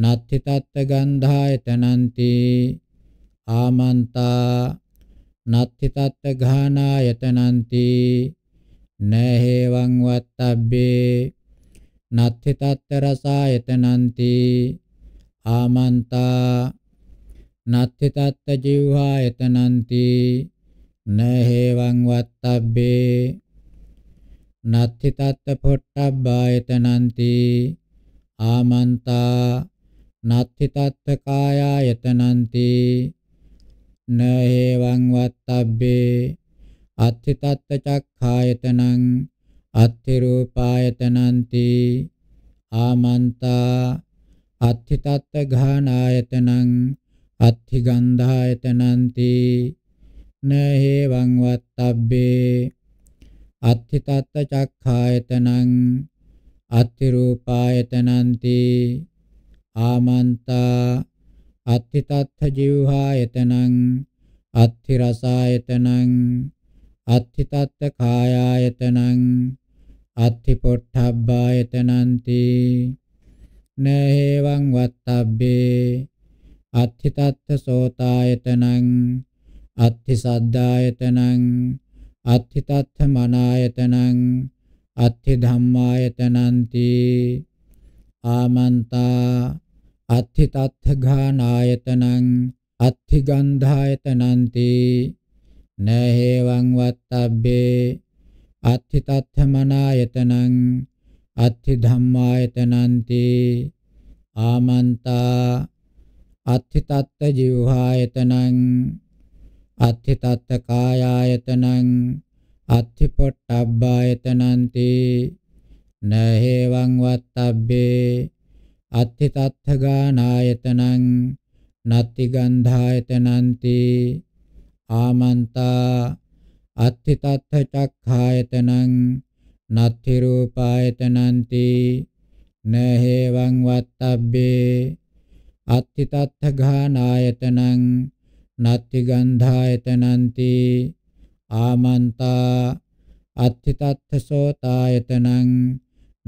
නත්ථිතත්ත ගන්ධායතනන්ති ආමන්තා නත්ථිතත්ත ඝානායතනන්ති නහේවං වත්තබ්බේ නත්ථි තත්ත රසායතනන්ති ආමන්තා නත්ථි තත්ත ජීවහායතනන්ති නහේවං වත්තබ්බේ නත්ථි තත්ත පොට්ටබ්බායතනන්ති ආමන්තා නත්ථි තත්ත කායායතනන්ති නහේවං වත්තබ්බේ අත්ථි තත්ත චක්ඛායතනං අත්ථි රූපායතනන්ති ආමන්තා අත්ථි තත්ත ඝානායතනං අත්ථි ගන්ධායතනන්ති නහේවං වත්තබ්බේ අත්ථි තත්ත චක්ඛායතනං අත්ථි රූපායතනන්ති ආමන්තා අත්ථි තත්ත ජීවහායතනං අත්ථි රසායතනං අත්ථිතත්ත කායායතනං අත්ථිපොට්ඨබ්බායතනන්ති නේවං වත්තබ්බේ අත්ථිතත්ත සෝතායතනං අත්ථිසද්ධායතනං අත්ථිතත්ත මනායතනං අත්ථි ධම්මායතනන්ති ආමන්තා අත්ථිතත්ත ඝානායතනං අත්ථි ගන්ධායතනන්ති න හේවං වත්තබ්බේ අත්ථි තත්ථමනායතනං අත්ථි ධම්මායතනන්ති ආමන්තා අත්ථි තත්ත ජීවහායතනං අත්ථි තත්ත කායායතනං අත්ථි පොට්ටබ්බායතනන්ති න හේවං වත්තබ්බේ අත්ථි තත්ථ ගානායතනං නත්ති ගන්ධායතනන්ති කාමන්තා අත්ථිතත්ථ චක්ඛායතනං නත්ථි රූපායතනන්ති නහේවං වත්තබ්බේ අත්ථිතත්ථ ඝානායතනං නත්ථි ගන්ධායතනන්ති ආමන්තා අත්ථිතත්ථ සෝතායතනං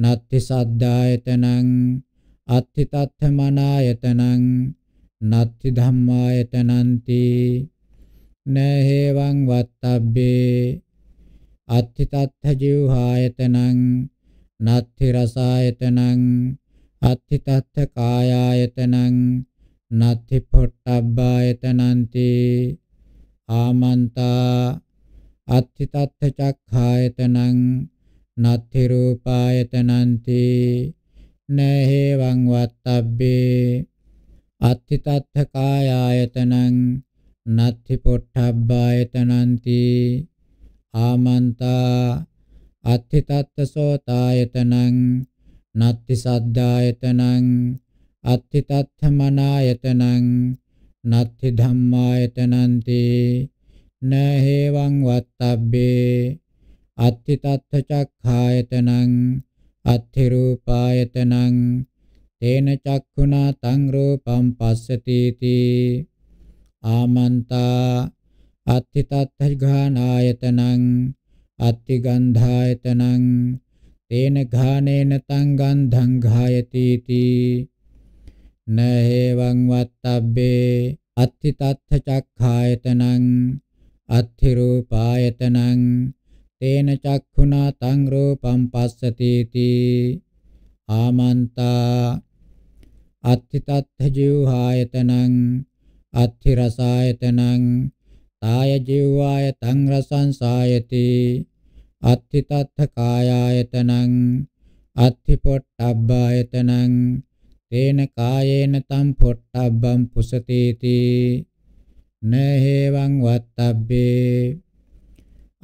නත්ථි සද්ධායතනං අත්ථිතත්ථ මනායතනං නත්ථි ධම්මායතනන්ති න හේවං වත්තබ්බේ අත්ථිතත්ථ ජීවහායතනං නත්ථි රසායතනං අත්ථිතත්ථ කායායතනං නත්ථි පොට්ටබ්බායතනන්ති ආමන්තා අත්ථිතත්ථ චක්ඛායතනං නත්ථි රූපායතනන්ති නහේවං වත්තබ්බේ අත්ථිතත්ථ කායායතනං නත්ති පොට්ටබ්බායතනන්ති ආමන්තා අත්ථිතත්තසෝතායතනං නත්ති සද්ධායතනං අත්ථිතත්තමනායතනං නත්ති ධම්මායතනන්ති නහේවං වත්තබ්බේ අත්ථිතත්ථ චක්ඛායතනං අත්ථි රූපායතනං තේන චක්ඛුනා තං රූපං පස්සති තී ආමන්තා අත්ථිතත්ථඝානායතනං අත්ථිගන්ධායතනං තේන ඝානේන තං ගන්ධං ඝායති තී නහේවං වත්තබ්බේ අත්ථිතත්ථ චක්ඛායතනං අත්ථි රූපායතනං තේන චක්ඛුනා තං රූපං පස්සති තී ආමන්තා අත්ථිතත්ථ ජීවහායතනං අත්ථි රසායතනං කාය ජීවාය තං රසංසායති අත්ථි තත්ථ කායායතනං අත්ථි පොට්ටබ්බායතනං තේන කායේන තම් පොට්ටබ්බම් පුසතේති නහේවං වත්තබ්බේ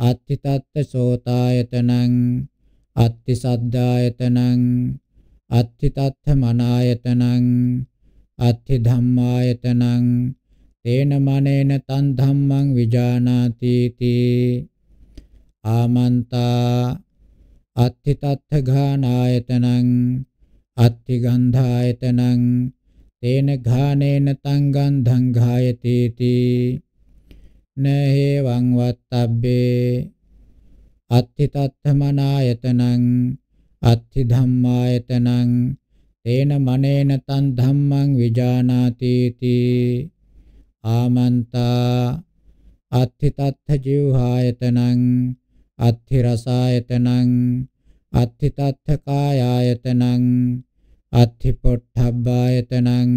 අත්ථි තත්ථ සෝතායතනං අත්ථි සද්ධායතනං අත්ථි තත්ථ මනායතනං අත්ථි ධම්මායතනං තේන මනේන තන් ධම්මං විජානාති තී ආමන්තා අත්ථි තත්ථ ඝානායතනං අත්ථි ගන්ධායතනං තේන ඝානේන තං ගන්ධං ඝායති තී නහේවං වත්තබ්බේ අත්ථි තත්ථ මනායතනං අත්ථි ධම්මායතනං තේන මනේන තන් ධම්මං විජානාති තී ආමන්තා අත්ථි තත්ථ ජීවහායතනං අත්ථි රසායතනං අත්ථි තත්ථ කායායතනං අත්ථි පොට්ඨබ්බායතනං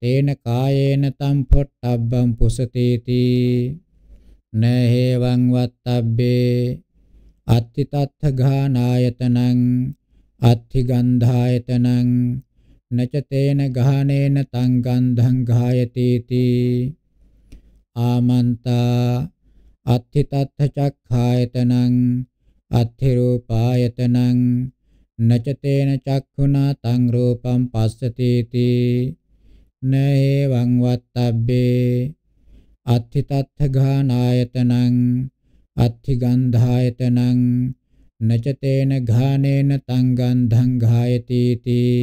තේන කායේන තම් පොට්ඨබ්බං පුසති තී නහේවං වත්තබ්බේ අත්ථි තත්ථ ඝානායතනං අත්ථි ගන්ධායතනං නචතේන ගාහනේන තං ගන්ධං ගායති තී ආමන්තා අත්ථි තත්ථ චක්ඛායතනං අත්ථි රූපායතනං නචතේන චක්ඛුනා තං රූපං පස්සති තී නේවං වත්තබ්බේ අත්ථි තත්ථ ගානායතනං අත්ථි ගන්ධායතනං නචතේන ඝානේන තංගන්ධං ඝායති තී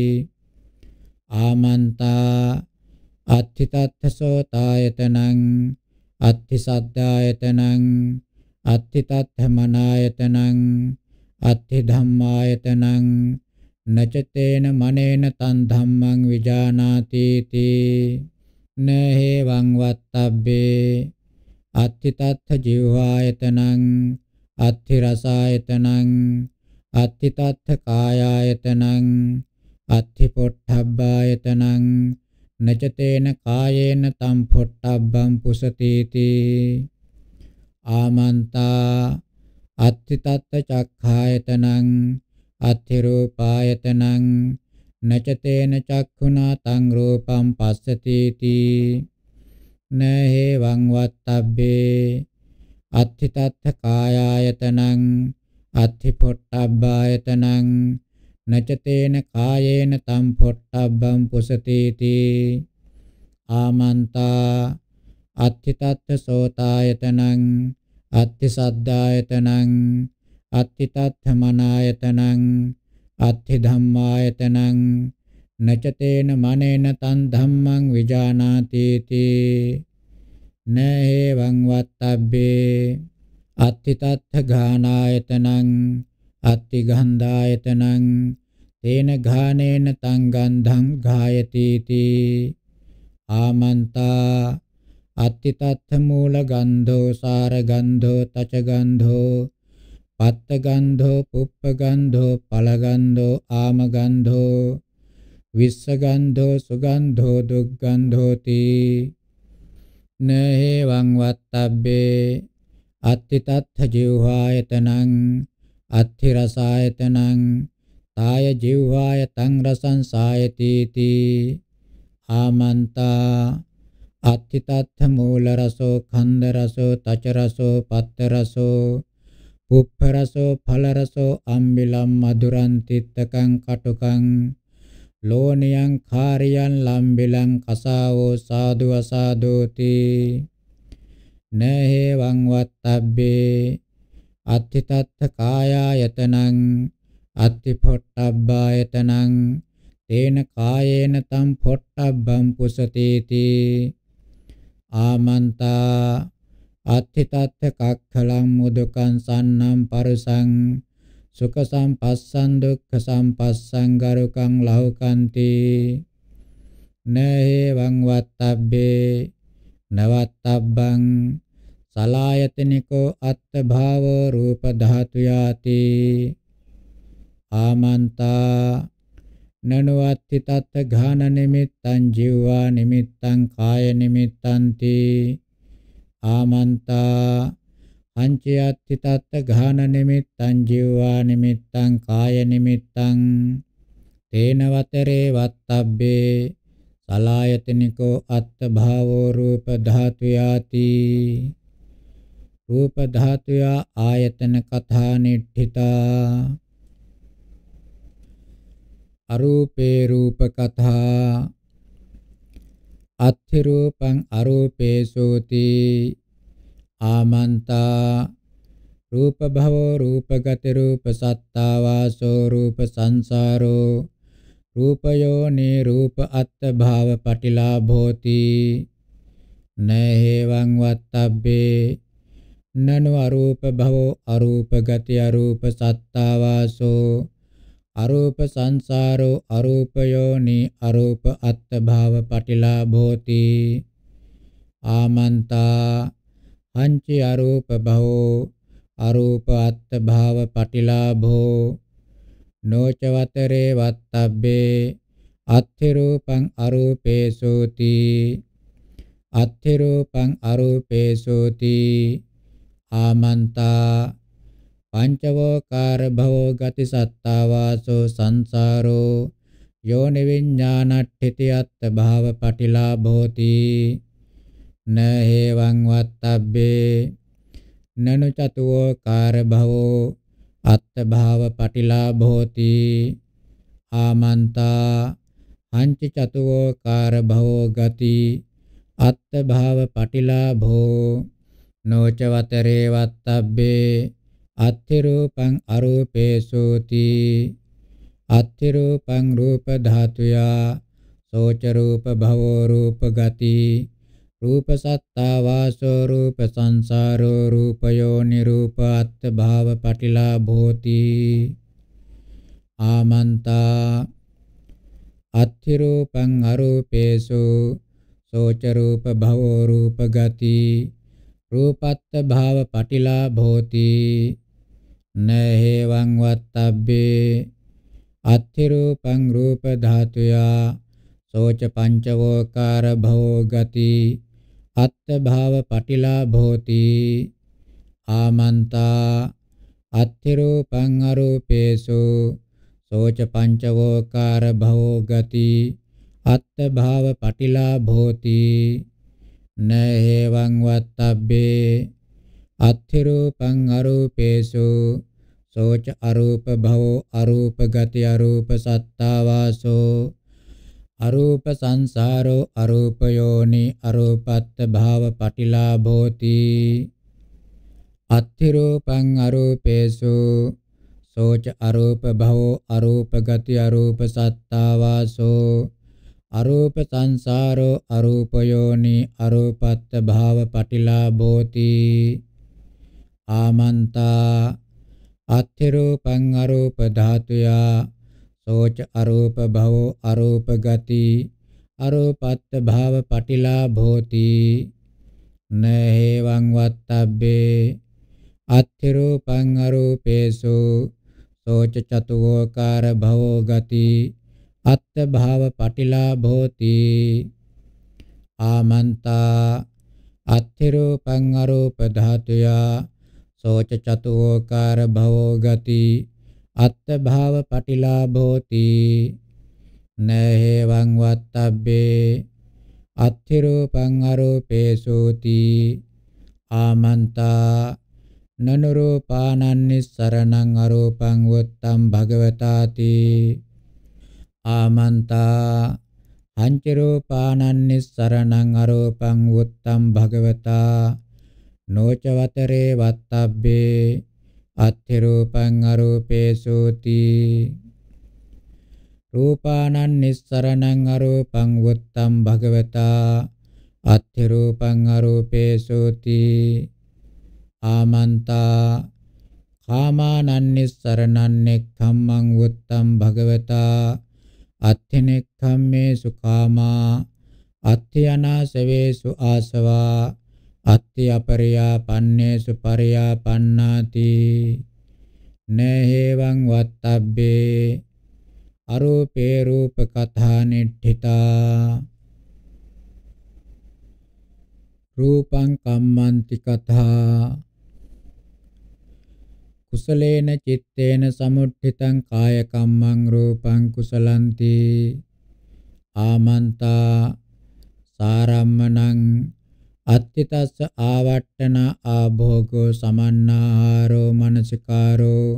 ආමන්තා අත්ථිතත්ථසෝතායතනං අත්ථිසද්ධායතනං අත්ථිතත්ථමනායතනං අත්ථිධම්මායතනං නචතේන මනේන තන් ධම්මං විජානාති තී නහේවං වත්තබ්බේ අත්ථිතත්ථ ජීවායතනං අත්ථි රසායතනං අත්ථි තත්ථ කායායතනං අත්ථි පොට්ඨබ්බායතනං නචතේන කායේන තම් පොට්ටබ්බම් පුසතීති ආමන්තා අත්ථි තත්ථ චක්ඛායතනං අත්ථි රූපායතනං නචතේන චක්ඛුනා තං රූපම් පස්සතීති නහේවං වත්තබ්බේ අත්ථිතත්ථ කායායතනං අත්ථි පොට්ටබ්බායතනං නචතේන කායේන තම් පොට්ටබ්බං පුසතේති ආමන්තා අත්ථිතත්ථ සෝතායතනං අත්ථි සද්ධායතනං අත්ථිතත්ථ මනායතනං අත්ථි ධම්මායතනං නචතේන මනේන තන් ධම්මං විජානාති තී න එවං වත්තබ්බේ අත්තිතත්ථ ඝානායතනං අත්ති ගන්ධායතනං තේන ඝානේන තං ගන්ධං ඝායති තී ආමන්තා අත්තිතත්ථ මූල ගන්ධෝ සාර ගන්ධෝ තච ගන්ධෝ පත්ත ගන්ධෝ පුප්ප ගන්ධෝ ඵල ගන්ධෝ ආම ගන්ධෝ විස්ස ගන්ධෝ සුගන්ධෝ දුක්ගන්ධෝ තී නේවං වත්තබ්බේ අත්තිතත්ථ ජීවහායතනං අත්ථි රසායතනං තාය ජීවහාය තං රසං සායතිති ආමන්තා අත්තිතත්ථ මූල රසෝ කන්ද රසෝ තච රසෝ පත්ත රසෝ පුප්ප රසෝ ඵල රසෝ අම්බිලම් මధుරං තිත්තකං කටුකං ලෝනියං කාරියං ලම්බිලං කසාවෝ සාදු අසාදෝති නහේවං වත්තබ්බේ අත්ථිතත්ථ කායායතනං අත්ථිපොට්ටබ්බායතනං තේන කායේන තම් පොට්ටබ්බං පුසතේති ආමන්තා අත්ථිතත්ථ කක්ඛලං මුදුකං සන්නං පරසං සුඛ සම්පස්සං දුක්ඛ සම්පස්සං ගරුකං ලෞකන්ති නේවං වත්තබ්බේ නවත්තබ්බං සලායතනිකෝ අත්ථ භාවෝ රූප ධාතු යාති ආමන්තා නනවත්ති තත් ඝාන නිමිත්තං ජීවා නිමිත්තං කාය නිමිත්තන්ති ආමන්තා පංචයත්ති තත්ත ඝාන නිමිත්තං ජීවා නිමිත්තං කාය නිමිත්තං තේන වතරේ වත්තබ්බේ සලායතනිකෝ අත්ථ භාවෝ රූප ධාතු යාති රූප ධාතුය ආයතන කථා නිට්ඨිතා අරූපේ රූප කථා අත්ථි රූපං අරූපේ සෝති ආමන්තා රූප භවෝ රූපගති රූප සත්තා වාසෝ රූප සංසාරෝ රූපයෝ නේ රූප අත්ථ භාව පටිලාභෝති නේහෙවං වත්තබ්බේ නනු අරූප භවෝ අරූප ගති අරූප සත්තා වාසෝ අරූප සංසාරෝ අරූප යෝනි අරූප අත්ථ භාව පටිලාභෝති ආමන්තා අංචි අරූප භවෝ අරූප අත්ථ භාව පටිලාභෝ නෝචවතරේ වත්තබ්බේ අත්ථි රූපං අරූපේසෝති අත්ථි රූපං අරූපේසෝති ආමන්තා පංචවෝකාර භවෝ ගති සත්තාවාසෝ සංසාරෝ යෝනි විඤ්ඤාණට්ඨිති අත්ථ භාව පටිලාභෝති न एवं वत्तब्बේ නනු චතුෝ කාර භවෝ අත්ථ භාව පටිලාභෝති ආමන්තා අංච චතුෝ කාර භවෝ ගති අත්ථ භාව පටිලාභෝ නොච වතරේ වත්තබ්බේ අත්ථි රූපං අරූපේසෝති අත්ථි රූපං රූප ධාතුයා සෝච රූප භවෝ රූප ගති රූප සත්තා වාසෝ රූප සංසාරෝ රූපයෝ නිරූපාත්ථ භාව පටිලාභෝති ආමන්තා අත්ථි රූපං අරූපේසු සෝච රූප භවෝ රූප ගති රූපත්ත භාව පටිලාභෝති නහේවං වත්තබ්බේ අත්ථි රූපං රූප ධාතුයා සෝච පංචවෝකාර භවෝ ගති අත්ථ භාව පටිලාභෝති ආමන්තා අත්ථි රූපං අරූපේසු සෝච පංචවෝකාර භවෝ ගති අත්ථ භාව පටිලාභෝති නේවං වත්තබ්බේ අත්ථි රූපං අරූපේසු සෝච අරූප භවෝ අරූප ගති අරූප සත්තාවාසෝ අරූප සංසාරෝ අරූප යෝනි අරූපත්ත භාව පටිලාභෝති අත්ථි රූපං අරූපේසු සෝච අරූප භවෝ අරූප ගති අරූප සත්තාවාසෝ අරූප සංසාරෝ අරූප යෝනි අරූපත්ත භාව පටිලාභෝති ආමන්තා අත්ථි රූපං අරූප ධාතුයා සෝච අරූප භවෝ අරූප ගති අරූපත්ත භාව පටිලාභෝති නහේවං වත්තබ්බේ අත්ථි රූපං අරූපේසු සෝච චතුෝකාර භවෝ ගති අත්ථ භාව පටිලාභෝති ආමන්තා අත්ථි රූපං අරූප ධාතුයා සෝච චතුෝකාර භවෝ ගති අත්ථභාව පටිලාභෝති නහේවං වත්තබ්බේ අත්ථිරූපං අරූපේසෝති ආමන්තා නනුරූපානන්නිස්සරණං අරූපං වත්තම් භගවතාති ආමන්තා අංච රූපානන්නිස්සරණං අරූපං වත්තම් භගවතා නෝචවතරේ වත්තබ්බේ අත්ථි රූපං අරූපේසුති රූපානං නිස්සරණං අරූපං වුත්තම් භගවතා අත්ථි රූපං අරූපේසුති ආමන්තා කාමානං නිස්සරණං නෙක්ඛම්මං වුත්තම් භගවතා අත්ථි නෙක්ඛම්මේසු කාමා අත්ථි අනාසවේසු ආසවා අත්ති අපරියා පන්නේසු පරියා පන්නාති නේහෙවං වත්තබ්බේ අරූපේ රූප කථා නිට්ඨිතා රූපං කම්මන්ති කථා කුසලේන චitteන සමුට්ඨිතං කාය කම්මං රූපං කුසලಂತಿ ආමන්තා සාරම්මණං අත්තිතස්ස ආවට්ටන ආභෝගෝ සමන්නාහාරෝ මනසිකාරෝ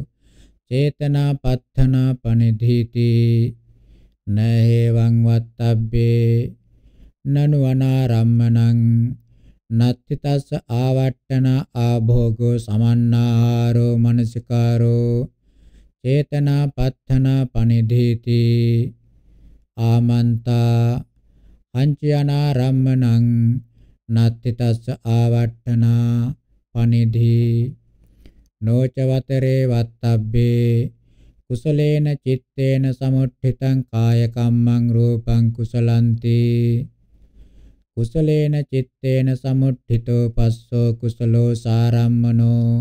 චේතනා පත්තන පනිධීති නහේවං වත්තබ්බේ නනු අනාරම්මනං නත්තිතස්ස ආවට්ටන ආභෝගෝ සමන්නාහාරෝ මනසිකාරෝ චේතනා පත්තන පනිධීති ආමන්තා අංචයනාරම්මනං නත්ති තස්ස ආවට්ඨනා පනිධි නොච වතරේ වත්තබ්බේ කුසලේන චitteන සමුට්ඨිතං කාය කම්මං රූපං කුසලಂತಿ කුසලේන චitteන සමුට්ඨිතෝ පස්සෝ කුසලෝ සාරම්මනෝ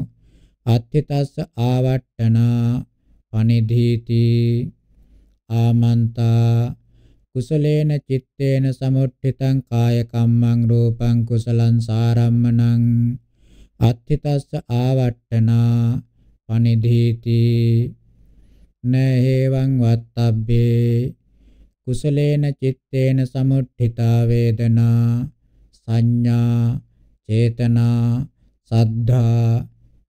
අත්ථිතස්ස ආවට්ඨනා පනිධීති ආමන්තා කුසලේන චitteන සමුට්ඨිතං කාය කම්මං රූපං කුසලං සාරම්මණං අත්ථිතස්ස ආවට්ඨනා පනිධීති නේහෙවං වත්තබ්බේ කුසලේන චitteන සමුට්ඨිතා වේදනා සංඥා චේතනා සද්ධා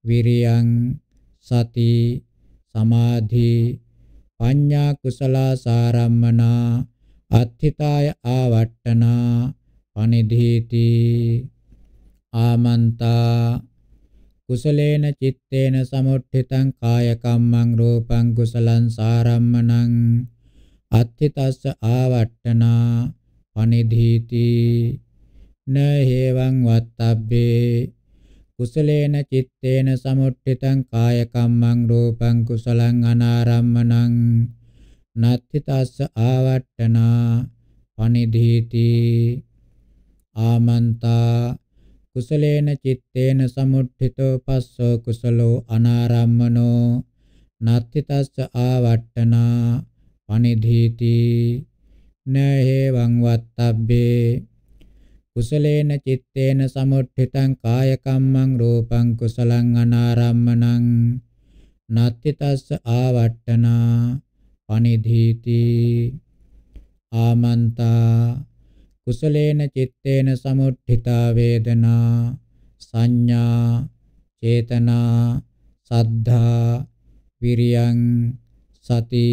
විරියං සති සමාධි පඤ්ඤා කුසලා සාරම්මනා අත්ථිතාය ආවට්ටනා පනිධීති ආමන්තා කුසලේන චitteන සමුට්ඨිතං කාය කම්මං රූපං කුසලං සාරම්මණං අත්ථිතස්ස ආවට්ටනා පනිධීති නහේවං වත්තබ්බේ කුසලේන චitteන සමුට්ඨිතං කාය කම්මං රූපං කුසලං අනාරම්මණං නත්ති තස්ස ආවට්ටනා පනිදීති ආමන්තා කුසලේන චitteන සමුට්ඨිතෝ පස්සෝ කුසලෝ අනාරම්මනෝ නත්ති තස්ස ආවට්ටනා පනිදීති නහේවං වත්තබ්බේ කුසලේන චitteන සමුට්ඨිතං කාය කම්මං රූපං කුසලං අනාරම්මනං නත්ති තස්ස ආවට්ටනා අනිධීති ආමන්තා කුසලේන චitteන සමුට්ඨිතා වේදනා සංඥා චේතනා සද්ධා විරියං සති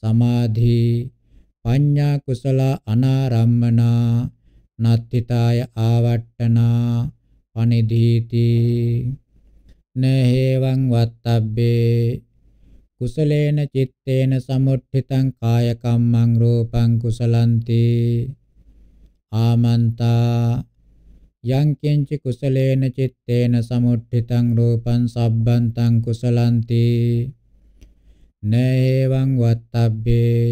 සමාධි පඤ්ඤා කුසල අනාරම්මනා නත්ථිතාය ආවට්ටනා පනිදීති නහේවං වත්තබ්බේ කුසලේන චitteන සමුට්ඨිතං කාය කම්මං රූපං කුසලන්ති ආමන්තා යං කිංච කුසලේන චitteන සමුට්ඨිතං රූපං සබ්බන්තං කුසලන්ති නේවං වත්තබ්බේ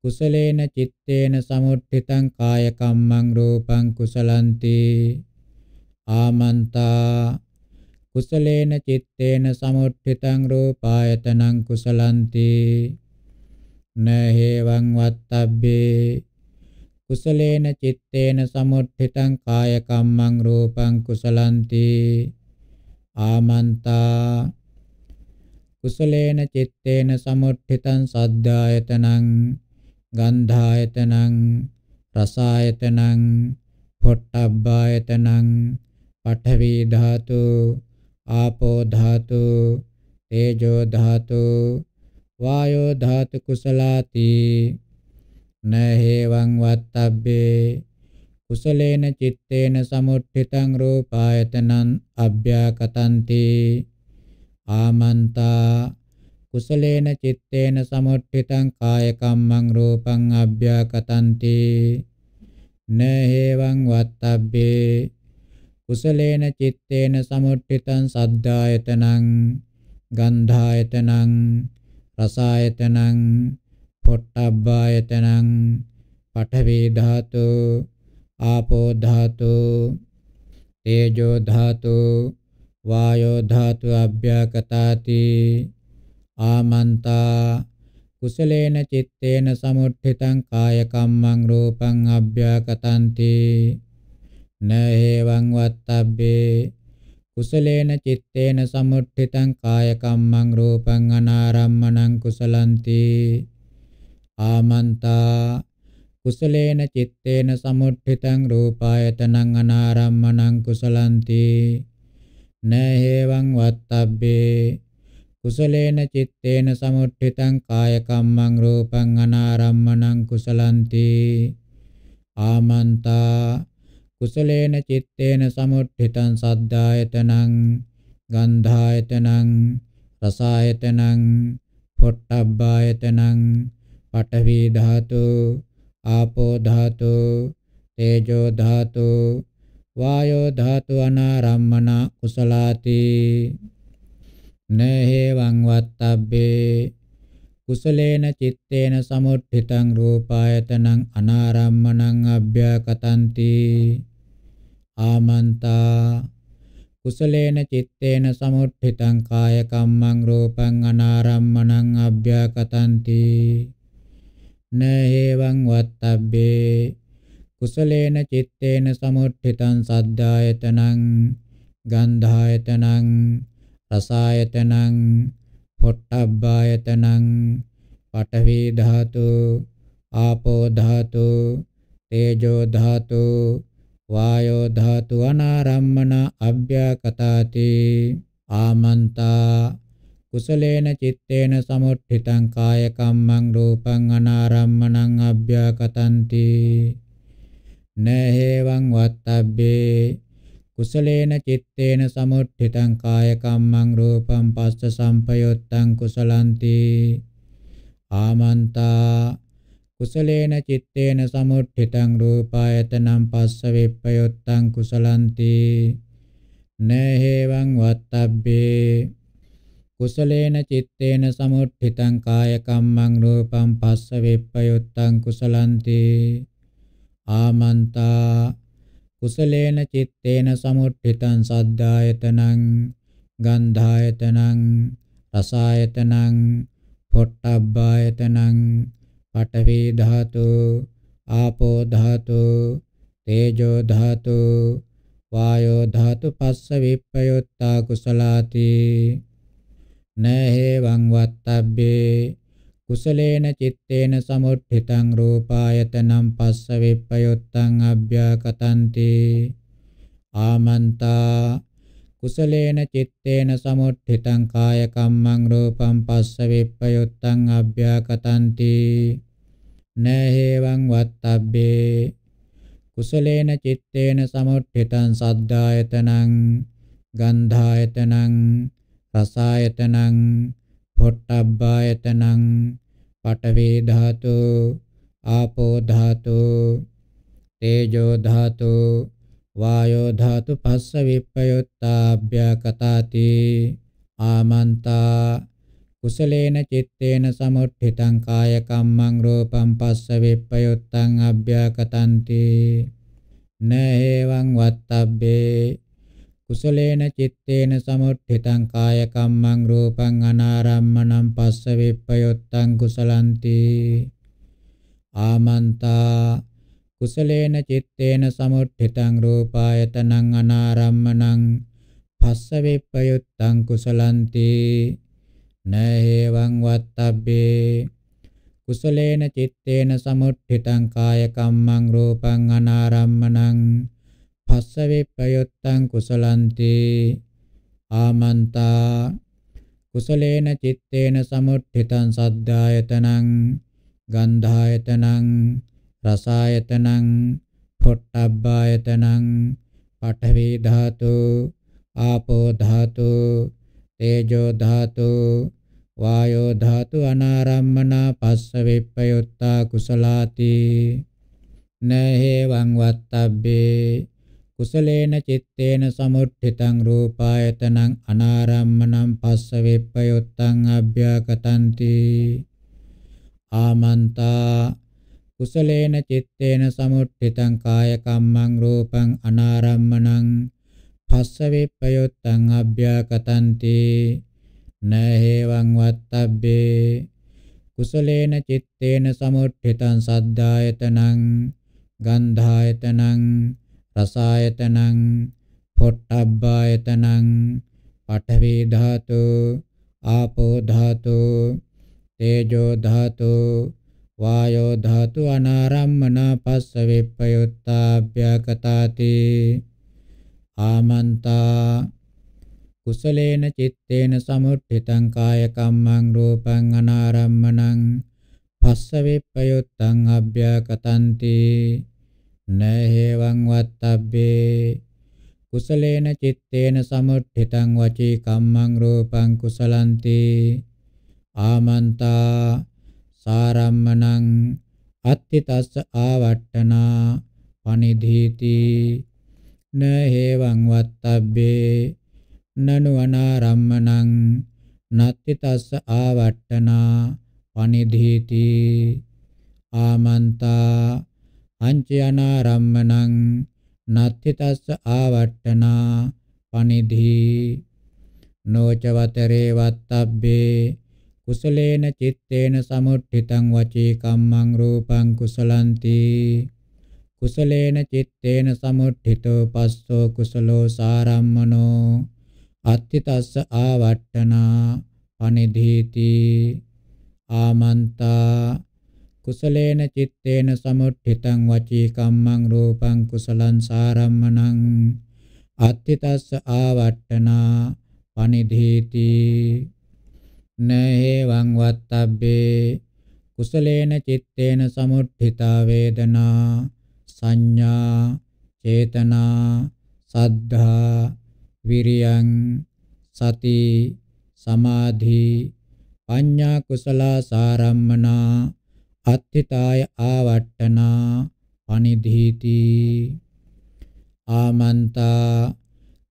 කුසලේන චitteන සමුට්ඨිතං කාය කම්මං රූපං කුසලන්ති ආමන්තා කුසලේන චitteන සමුට්ඨිතං රූපායතනං කුසලන්ති නහේවං වත්තබ්බේ කුසලේන චitteන සමුට්ඨිතං කාය කම්මං රූපං කුසලන්ති ආමන්තා කුසලේන චitteන සමුට්ඨිතං සද්ධායතනං ගන්ධායතනං රසායතනං පොට්ටබ්බායතනං පඨවි ධාතු ආපෝ ධාතු තේජෝ ධාතු වායෝ ධාතු කුසලාති නහේවං වත්තබ්බේ කුසලේන චitteන සමුට්ඨිතං රූපායතනං අභ්‍යාකතಂತಿ ආමන්තා කුසලේන චitteන සමුට්ඨිතං කායකම්මං රූපං අභ්‍යාකතಂತಿ නහේවං වත්තබ්බේ කුසලේන චitteන සමුට්ඨිතං සද්ධායතනං ගන්ධායතනං රසායතනං පොට්ටබ්බායතනං පඨවි ධාතු ආපෝ ධාතු තේජෝ ධාතු වායෝ ධාතු අභ්‍යකතාති ආමන්තා කුසලේන චitteන සමුට්ඨිතං කාය කම්මං රූපං අභ්‍යකතන්ති නහේ චිත්තං වත්තබ්බේ කුසලේන චිත්තේන සමුට්ඨිතං කාය කම්මං රූපං අනාරම්මණං කුසලන්ති ආමන්තා කුසලේන චිත්තේන සමුට්ඨිතං රූපායතනං අනාරම්මණං කුසලන්ති නහේවං වත්තබ්බේ කුසලේන චිත්තේන සමුට්ඨිතං කාය කම්මං රූපං අනාරම්මණං කුසලන්ති ආමන්තා කුසලේන චitteන සමුට්ඨිතං සද්ධායතනං ගන්ධායතනං රසායතනං පොට්ටබ්බායතනං පඨවි ධාතු ආපෝ ධාතු තේජෝ ධාතු වායෝ ධාතු අනාරම්මන කුසලාති නේහෙවං වත්තබ්බේ කුසලේන චitteන සමුට්ඨිතං රූපායතනං අනාරම්මනං අභ්‍යාකතಂತಿ ආමන්තා කුසලේන චitteන සමුට්ඨිතං කාය කම්මං රූපං අනාරම්මණං අභ්‍යාකතಂತಿ නේවං වත්තබ්බේ කුසලේන චitteන සමුට්ඨිතං සද්ධායතනං ගන්ධායතනං රසායතනං පොට්ටබ්බායතනං පඨවි ධාතු ආපෝ ධාතු තේජෝ ධාතු වායෝ ධාතු අනාරම්මන අභ්‍යකතාති ආමන්තා කුසලේන චitteන සමුට්ඨිතං කාය කම්මං රූපං අනාරම්මනං අභ්‍යකතಂತಿ නහේවං වත්තබ්බේ කුසලේන චitteන සමුට්ඨිතං කාය කම්මං රූපං පස්ස සම්පයොත්තං කුසලಂತಿ ආමන්තා කුසලේන චitteන සමුට්ඨිතං රූපායතනම් පස්ස විප්පයොත්තං කුසලන්ති නේහෙවං වත්තබ්බේ කුසලේන චitteන සමුට්ඨිතං කාය කම්මං රූපං පස්ස විප්පයොත්තං කුසලන්ති ආමන්තා කුසලේන චitteන සමුට්ඨිතං සද්ධායතනං ගන්ධායතනං රසායතනං පොට්ටබ්බායතනං පඨවි ධාතු, ආපෝ ධාතු, තේජෝ ධාතු, වායෝ ධාතු පස්ස විප්පයොත්තා කුසලාති. නහේවං වත්තබ්බේ කුසලේන චitteන සමුත්ථිතං රූපායතනම් පස්ස විප්පයොත්තං අභ්‍යාකතන්ති. ආමන්තා කුසලේන චitteන සමුට්ඨිතං කාය කම්මං රූපං පස්ස විප්පයුත්තං අභ්‍යාකතಂತಿ නහේවං වත්තබ්බේ කුසලේන චitteන සමුට්ඨිතං සද්ධායතනං ගන්ධායතනං රසායතනං පොට්ටබ්බායතනං පඨවේ ධාතු ආපෝ ධාතු තේජෝ ධාතු වායෝ ධාතු පස්ස විප්පයොත්තාභ්‍යකතාති ආමන්තා කුසලේන චitteන සමුට්ඨිතං කාය කම්මං රූපං පස්ස විප්පයොත්තං අභ්‍යකතಂತಿ නේවං වත්තබ්බේ කුසලේන චitteන සමුට්ඨිතං කාය කම්මං රූපං අනාරම්මණං පස්ස විප්පයොත්තං කුසලಂತಿ ආමන්තා කුසලේන චitteන සමුට්ඨිතං රූපායතනං අනාරම්මනං පස්ස විප්පයුත්තං කුසලන්ති නහේවං වත්තබ්බේ කුසලේන චitteන සමුට්ඨිතං කාය කම්මං රූපං අනාරම්මනං පස්ස විප්පයුත්තං කුසලන්ති ආමන්තා කුසලේන චitteන සමුට්ඨිතං සද්ධායතනං ගන්ධායතනං රසායතනං පොට්ටබ්බායතනං පඨවි ධාතු ආපෝ ධාතු තේජෝ ධාතු වායෝ ධාතු අනාරම්මනා පස්ස විප්පයුත්තා කුසලාති නහේවං වත්තබ්බේ කුසලේන චitteන සමුට්ඨිතං රූපායතනං අනාරම්මනම් පස්ස විප්පයුත්තං අභ්‍යාකතಂತಿ ආමන්තා කුසලේන චitteන සමුට්ඨිතං කාය කම්මං රූපං අනාරම්මණං පස්ස විප්පයොත්තං අභ්‍යාකතන්ති නහේවං වත්තබ්බේ කුසලේන චitteන සමුට්ඨිතං සද්ධායතනං ගන්ධායතනං රසායතනං පොට්ටබ්බායතනං පඨවි ධාතු ආපෝ ධාතු තේජෝ ධාතු වායෝ ධාතු අනාරම්මනා පස්ස විප්පයුත්තාභ්‍යකතාති ආමන්තා කුසලේන චitteන සමුට්ඨිතං කාය කම්මං රූපං අනාරම්මනං පස්ස විප්පයුත්තං අභ්‍යකතಂತಿ නහේවං වත්තබ්බේ කුසලේන චitteන සමුට්ඨිතං වචී කම්මං රූපං කුසලಂತಿ ආමන්තා සාරම්මනං අත්තිතස්ස ආවට්ටනා පනිධීති න හේවං වත්තබ්බේ නනුවනාරම්මනං නත්තිතස්ස ආවට්ටනා පනිධීති ආමන්තා අංචයනාරම්මනං නත්තිතස්ස ආවට්ටනා පනිධී නෝචවතරේ වත්තබ්බේ කුසලේන චitteන සමුට්ඨිතං වචේ කම්මං රූපං කුසලಂತಿ කුසලේන චitteන සමුට්ඨිතෝ පස්සෝ කුසලෝ සාරම්මනෝ අත්තිතස්ස ආවට්ටනා පනිධීති ආමන්තා කුසලේන චitteන සමුට්ඨිතං වචී කම්මං රූපං කුසලං සාරම්මණං අත්තිතස්ස ආවට්ටනා පනිධීති නේවං වත්තබ්බේ කුසලේන චitteන සමුට්ඨිතා වේදනා සංඥා චේතනා සද්ධා විරියං සති සමාධි පඤ්ඤා කුසලා සාරම්මනා අත්ථිතාය ආවට්ටනා පනිධීති ආමන්තා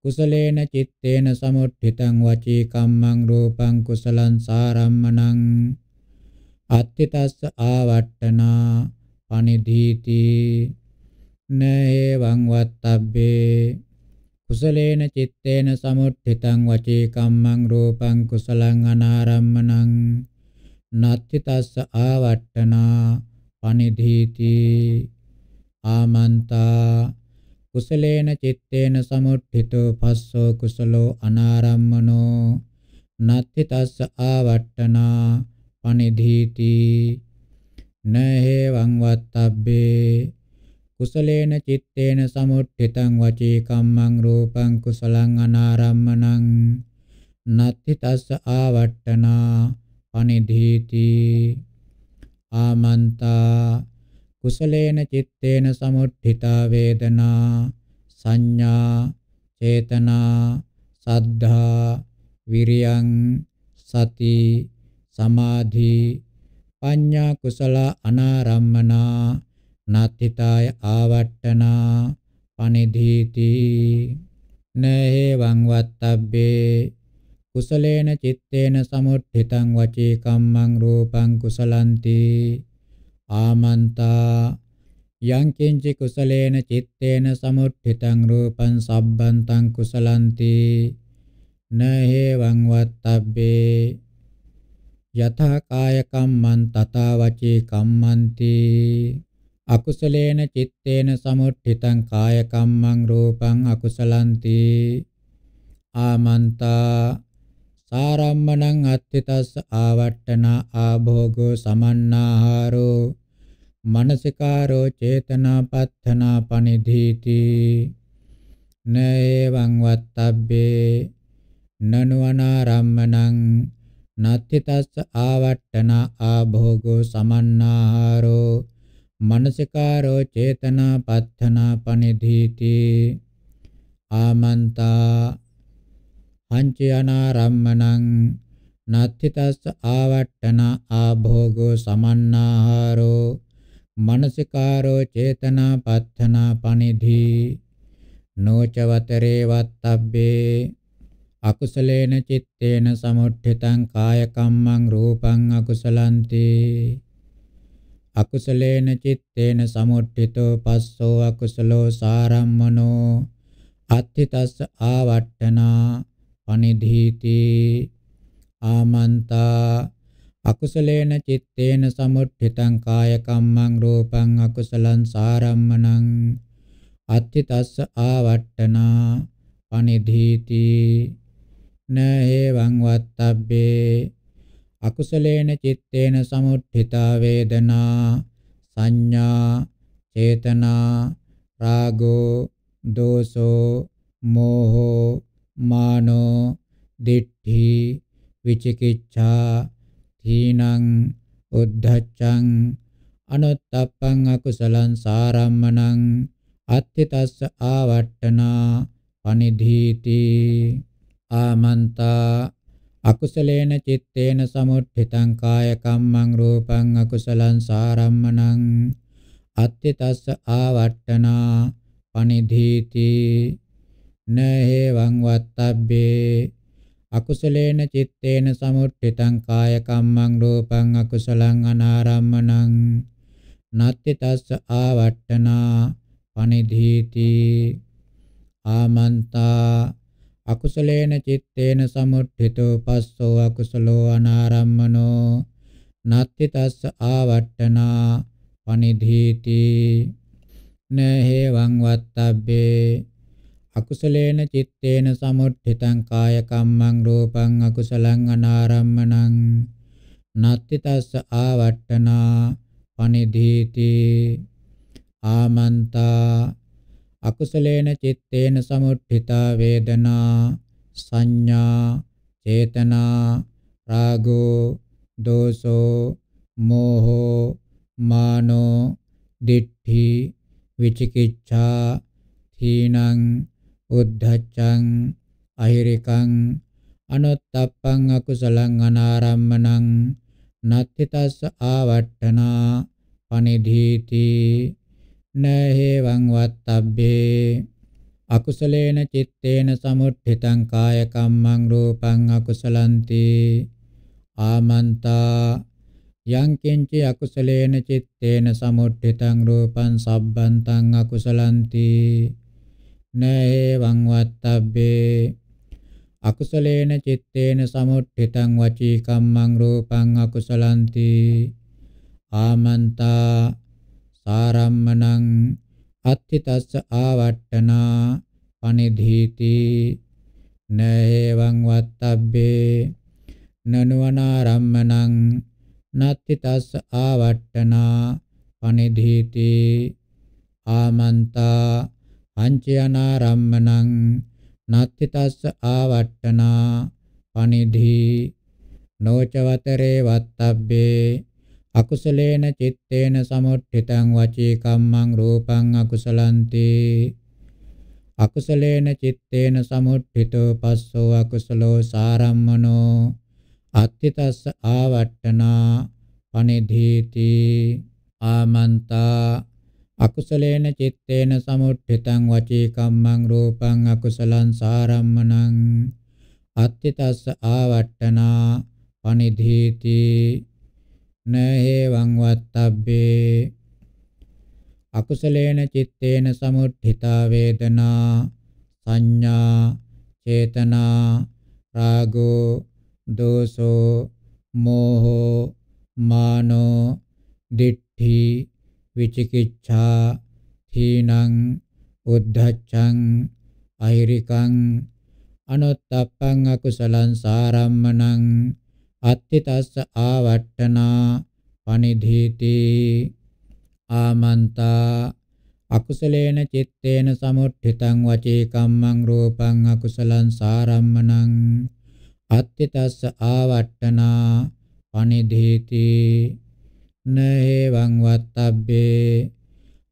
කුසලේන චitteන සමුට්ඨිතං වචී කම්මං රූපං කුසලං සාරම්මණං අත්ථිතස්ස ආවට්ටනා පනිදීති නේවං වත්තබ්බේ කුසලේන චitteන සමුට්ඨිතං වචී කම්මං රූපං කුසලං අනාරම්මණං නත්ථිතස්ස ආවට්ටනා පනිදීති ආමන්තා කුසලේන චitteන සමුට්ඨිතෝ පස්සෝ කුසලෝ අනාරම්මනෝ නත්ති තස්ස ආවට්ටනා පනිධීති නහේ වංවත්තබ්බේ කුසලේන චitteන සමුට්ඨිතං වචී කම්මං රූපං කුසලං අනාරම්මනං නත්ති තස්ස ආවට්ටනා පනිධීති ආමන්තා කුසලේන චitteන සමුට්ඨිතා වේදනා සංඥා චේතනා සද්ධා විරියං සති සමාධි පඤ්ඤා කුසල අනාරම්මනා නාත්ථිතාය ආවට්ටනා පනිධීති නේවං වත්තබ්බේ කුසලේන චitteන සමුට්ඨිතං වචී කම්මං රූපං කුසලන්ති ආමන්තා යංකින්චි කුසලේන චitteන සමුට්ඨිතං රූපං සබ්බන්තං කුසලන්ති නහේවං වත්තබ්බේ යථා කාය කම්මං තථා වචේ කම්මන්ති අකුසලේන චitteන සමුට්ඨිතං කාය කම්මං රූපං අකුසලන්ති ආමන්තා සාරම්මණං අත්ථිතස්ස ආවට්ඨනා ආභෝගෝ සමන්නාහාරෝ මනසිකාරෝ චේතනාපත්තනා පනිධීති නේවං වත්තබ්බේ නනුවනාරම්මණං නත්ති තස්ස ආවට්ටන ආභෝගෝ සමන්නාහාරෝ මනසිකාරෝ චේතනාපත්තනා පනිධීති ආමන්තා අංචි අනාරම්මණං නත්ති තස්ස ආවට්ටන ආභෝගෝ සමන්නාහාරෝ මනසිකාරෝ චේතනා පත්තනා පනිධි නෝචවතරේ වත්තබ්බේ අකුසලේන චitteන සමුට්ඨිතං කාය කම්මං රූපං අකුසලන්ති අකුසලේන චitteන සමුට්ඨිතෝ පස්සෝ අකුසලෝ සාරම්මනෝ අත්ථිතස්ස ආවට්ඨනා පනිධීති ආමන්තා අකුසලේන චitteන සමුට්ඨිතං කාය කම්මං රූපං අකුසලං සාරම්මණං අත්ති තස්ස ආවට්ටනා පනිධීති නේවං වත්තබ්බේ අකුසලේන චitteන සමුට්ඨිතා වේදනා සංඥා චේතනා රාගෝ දෝසෝ මෝහෝ මානෝ දිට්ඨි විචිකිච්ඡා තීනං උද්ධච්ඡං අනුත්තප්පං අකුසලං සාරම්මණං අත්ථිතස්ස ආවට්ඨනා පනිධීති ආමන්තා අකුසලේන චitteන සමුත්ථිතං කාය කම්මං රූපං අකුසලං සාරම්මණං අත්ථිතස්ස ආවට්ඨනා පනිධීති නහේවං වත්තබ්බේ අකුසලේන චitteන සමුට්ඨිතං කාය කම්මං රූපං අකුසලං අනාරම්මණං නත්ති තස්ස ආවට්ටනා පනිධීති ආමන්තා අකුසලේන චitteන සමුට්ඨිතෝ පස්සෝ අකුසලෝ අනාරම්මනෝ නත්ති තස්ස ආවට්ටනා පනිධීති නහේවං වත්තබ්බේ අකුසලේන චitteන සමුට්ඨිතං කාය කම්මං රූපං අකුසලං අනාරම්මණං නත්ති තස්ස ආවට්ටනා පනිදීති ආමන්තා අකුසලේන චitteන සමුට්ඨිතා වේදනා සංඥා චේතනා රාගෝ දෝසෝ මෝහෝ මානෝ දිට්ඨි විචිකිච්ඡා තීනං uddhaccang ahirikang anuttappang akusalang anarammanang natthitassa āvaṭṭana panidhīti නහේවං වත්තබ්බේ අකුසලේන චitteන සමුට්ඨිතං කාය කම්මං රූපං අකුසලන්ති ආමන්තා යං කිංචි අකුසලේන චitteන සමුට්ඨිතං රූපං සබ්බන්තං අකුසලන්ති නේවං වත්තබ්බේ අකුසලේන චitteන සමුට්ඨිතං වචී කම්මං රූපං අකුසලන්ති ආමන්තා සාරම්මණං අත්ථිතස්ස ආවට්ටනා පනිධීති නේවං වත්තබ්බේ නනුවනාරම්මණං නත්ථිතස්ස ආවට්ටනා පනිධීති ආමන්තා අංචයනාරම්මනං නත්ති තස්ස ආවට්ටනා පනිධි නෝචවතරේ වත්තබ්බේ අකුසලේන චitteන සමුට්ඨිතං වචී කම්මං රූපං අකුසලන්ති අකුසලේන චitteන සමුට්ඨිතෝ පස්සෝ අකුසලෝ සාරම්මනෝ අත්තිතස්ස ආවට්ටනා පනිධීති ආමන්තා අකුසලේන චitteන සමුට්ඨිතං වචී කම්මං රූපං අකුසලං සාරම්මණං අත්තිතස්ස ආවට්ටනා පනිධීති නහේවං වත්තබ්බේ අකුසලේන චitteන සමුට්ඨිතා වේදනා සංඥා චේතනා රාගෝ දෝසෝ මෝහෝ මානෝ දිට්ඨි විචිකිච්ඡා හීනං උද්ධච්ඡං අහිරිකං අනුත්තප්පං අකුසලං සාරම්මණං අත්තිතස්ස ආවට්ඨනා පනිධීති ආමන්තා අකුසලේන චitteන සමුට්ඨිතං වචේ කම්මං රූපං අකුසලං සාරම්මණං අත්තිතස්ස ආවට්ඨනා පනිධීති න එවං වත්තබ්බේ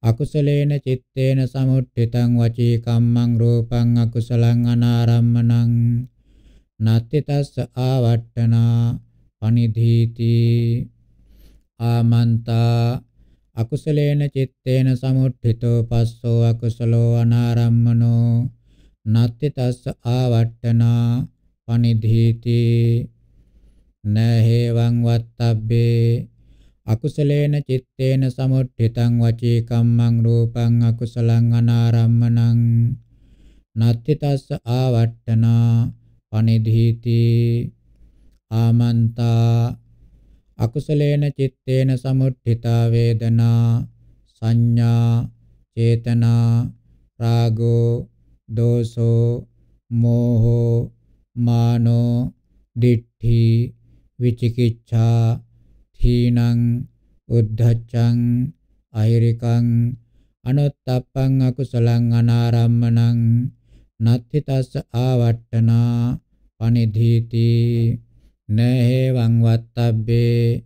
අකුසලේන චitteන සමුට්ඨිතං වචී කම්මං රූපං අකුසලං අනාරම්මනං නත්ති තස්ස ආවට්ඨනා පනිධීති ආමන්තා අකුසලේන චitteන සමුට්ඨිතෝ පස්සෝ අකුසලෝ අනාරම්මනෝ නත්ති තස්ස ආවට්ඨනා පනිධීති නහේවං වත්තබ්බේ අකුසලේන චitteන සමුට්ඨිතං වචී කම්මං රූපං අකුසලං අනාරම්මනං නත්ති තස්ස ආවට්ඨනා පනිධීති ආමන්තා අකුසලේන චitteන සමුට්ඨිතා වේදනා සංඥා චේතනා රාගෝ දෝසෝ මෝහෝ මානෝ දිට්ඨි විචිකිච්ඡා පීනං උද්ධච්ඡං අහිරිකං අනුත්තප්පං අකුසලං අනාරම්මණං නත්ති තස්ස ආවට්ටනා පනිධීති නේවං වත්තබ්බේ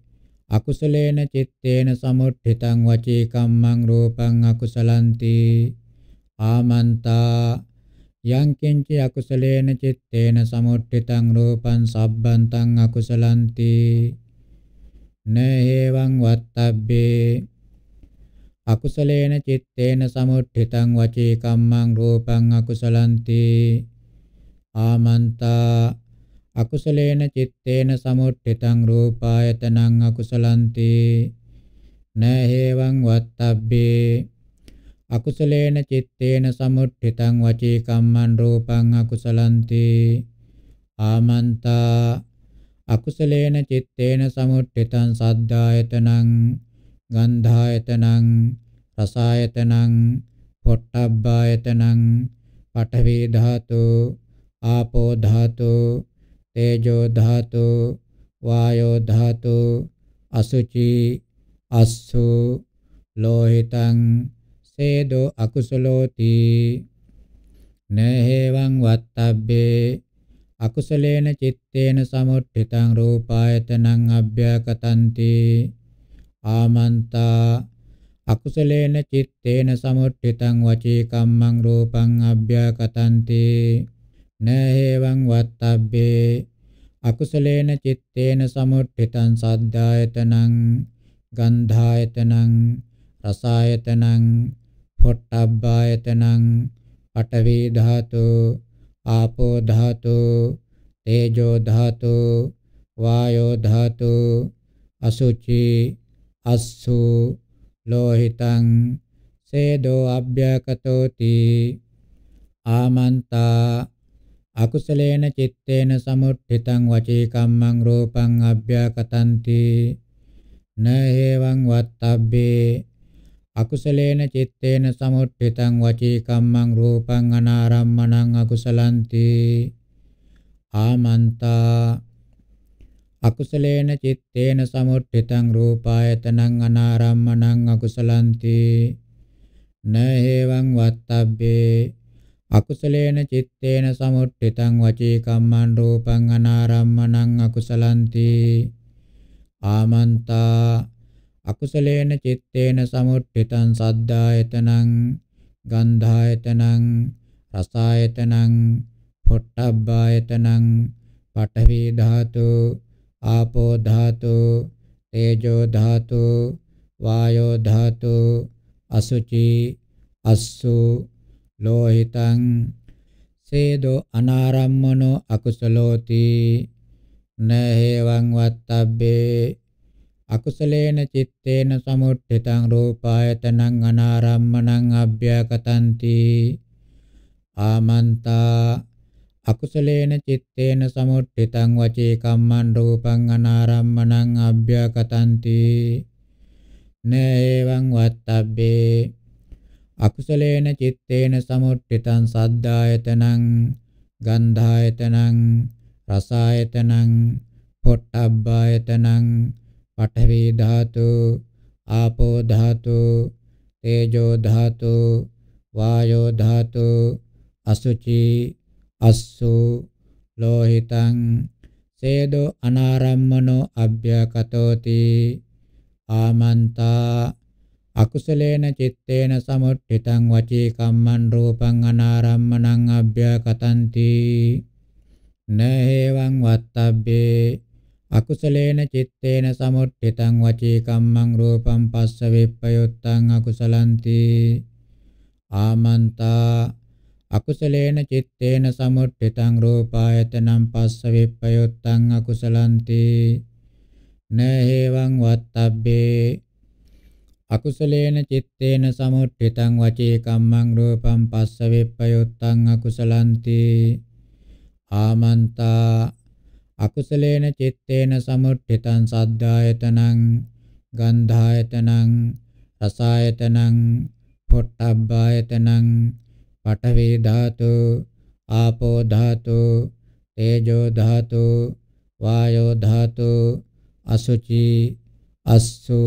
අකුසලේන චitteන සමුට්ඨිතං වචී කම්මං රූපං අකුසලන්ති ආමන්තා යං කිංච අකුසලේන චitteන සමුට්ඨිතං රූපං සබ්බන්තං අකුසලන්ති න හේවං වත්තබ්බේ අකුසලේන චitteන සමුට්ඨිතං වචේ කම්මං රූපං අකුසලන්ති ආමන්තා අකුසලේන චitteන සමුට්ඨිතං රූපායතනං අකුසලන්ති න හේවං වත්තබ්බේ අකුසලේන චitteන සමුට්ඨිතං වචී කම්මං රූපං අකුසලන්ති ආමන්තා අකුසලේන චitteන සමුට්ඨිතං සද්ධායතනං ගන්ධායතනං රසායතනං පොට්ටබ්බායතනං පඨවි ධාතු ආපෝ ධාතු තේජෝ ධාතු වායෝ ධාතු අසුචි අස්සු ලෝහිතං සේදෝ අකුසලෝති නහේවං වත්තබ්බේ අකුසලේන චitteන සමුට්ඨිතං රූපායතනං අභ්‍යකතන්ති ආමන්තා අකුසලේන චitteන සමුට්ඨිතං වචී කම්මං රූපං අභ්‍යකතන්ති නේහෙවං වත්තබ්බේ අකුසලේන චitteන සමුට්ඨිතං සද්ධායතනං ගන්ධායතනං රසායතනං පොට්ටබ්බායතනං පඨවි ධාතෝ ආපෝ ධාතු තේජෝ ධාතු වායෝ ධාතු අසුචි අස්සු ලෝහිතං සේදෝ අභ්‍යකතෝති ආමන්තා අකුසලේන චitteන සමුට්ඨිතං වචී කම්මං රූපං අභ්‍යකතಂತಿ නහේවං වත්තබ්බේ අකුසලේන චitteන සමුට්ඨිතං වචී කම්මං රූපං අනාරම්මණං අකුසලන්ති ආමන්තා අකුසලේන චitteන සමුට්ඨිතං රූපායතනං අනාරම්මණං අකුසලන්ති නේවං වත්තබ්බේ අකුසලේන චitteන සමුට්ඨිතං වචී කම්මං රූපං අනාරම්මණං අකුසලන්ති ආමන්තා අකුසලේන චitteන සමුට්ඨිතං සද්ධායතනං ගන්ධායතනං රසායතනං පොට්ටබ්බායතනං පඨවි ධාතු ආපෝ ධාතු තේජෝ ධාතු වායෝ ධාතු අසුචි අස්සු ලෝහිතං සේදෝ අනාරම්මනෝ අකුසලෝති නහේවං වත්තබ්බේ අකුසලේන චitteන සමුට්ඨිතං රූපායතනං අනාරම්මණං අභ්‍යකතಂತಿ ආමන්තා අකුසලේන චitteන සමුට්ඨිතං වචේ කම්මං රූපං අනාරම්මණං අභ්‍යකතಂತಿ නේවං වත්තබ්බේ අකුසලේන චitteන සමුට්ඨිතං සද්ධායතනං ගන්ධායතනං රසායතනං පොට්ටබ්බායතනං පඨවි ධාතු ආපෝ ධාතු තේජෝ ධාතු වායෝ ධාතු අසුචි අස්සු ලෝහිතං සේදෝ අනාරම්මනෝ අභ්‍යකතෝති ආමන්තා අකුසලේන චitteන සමුට්ඨිතං වචී කම්මං රූපං අනාරම්මනං අභ්‍යකතಂತಿ නහේවං වත්තබ්බේ අකුසලේන චitteන සමුට්ඨිතං වචී කම්මං රූපං පස්ස විප්පයුත්තං අකුසලන්ති ආමන්තා අකුසලේන චitteන සමුට්ඨිතං රූපායතනං පස්ස විප්පයුත්තං අකුසලන්ති නේහෙවං වත්තබ්බේ අකුසලේන චitteන සමුට්ඨිතං වචේ කම්මං රූපං පස්ස වෙප්පයොත්තං අකුසලන්ති ආමන්තා අකුසලේන චitteන සමුට්ඨිතං සද්ධායතනං ගන්ධායතනං රසායතනං පොට්ටබ්බායතනං පඨවේ ධාතු ආපෝ ධාතු තේජෝ ධාතු වායෝ ධාතු අසුචි අස්සු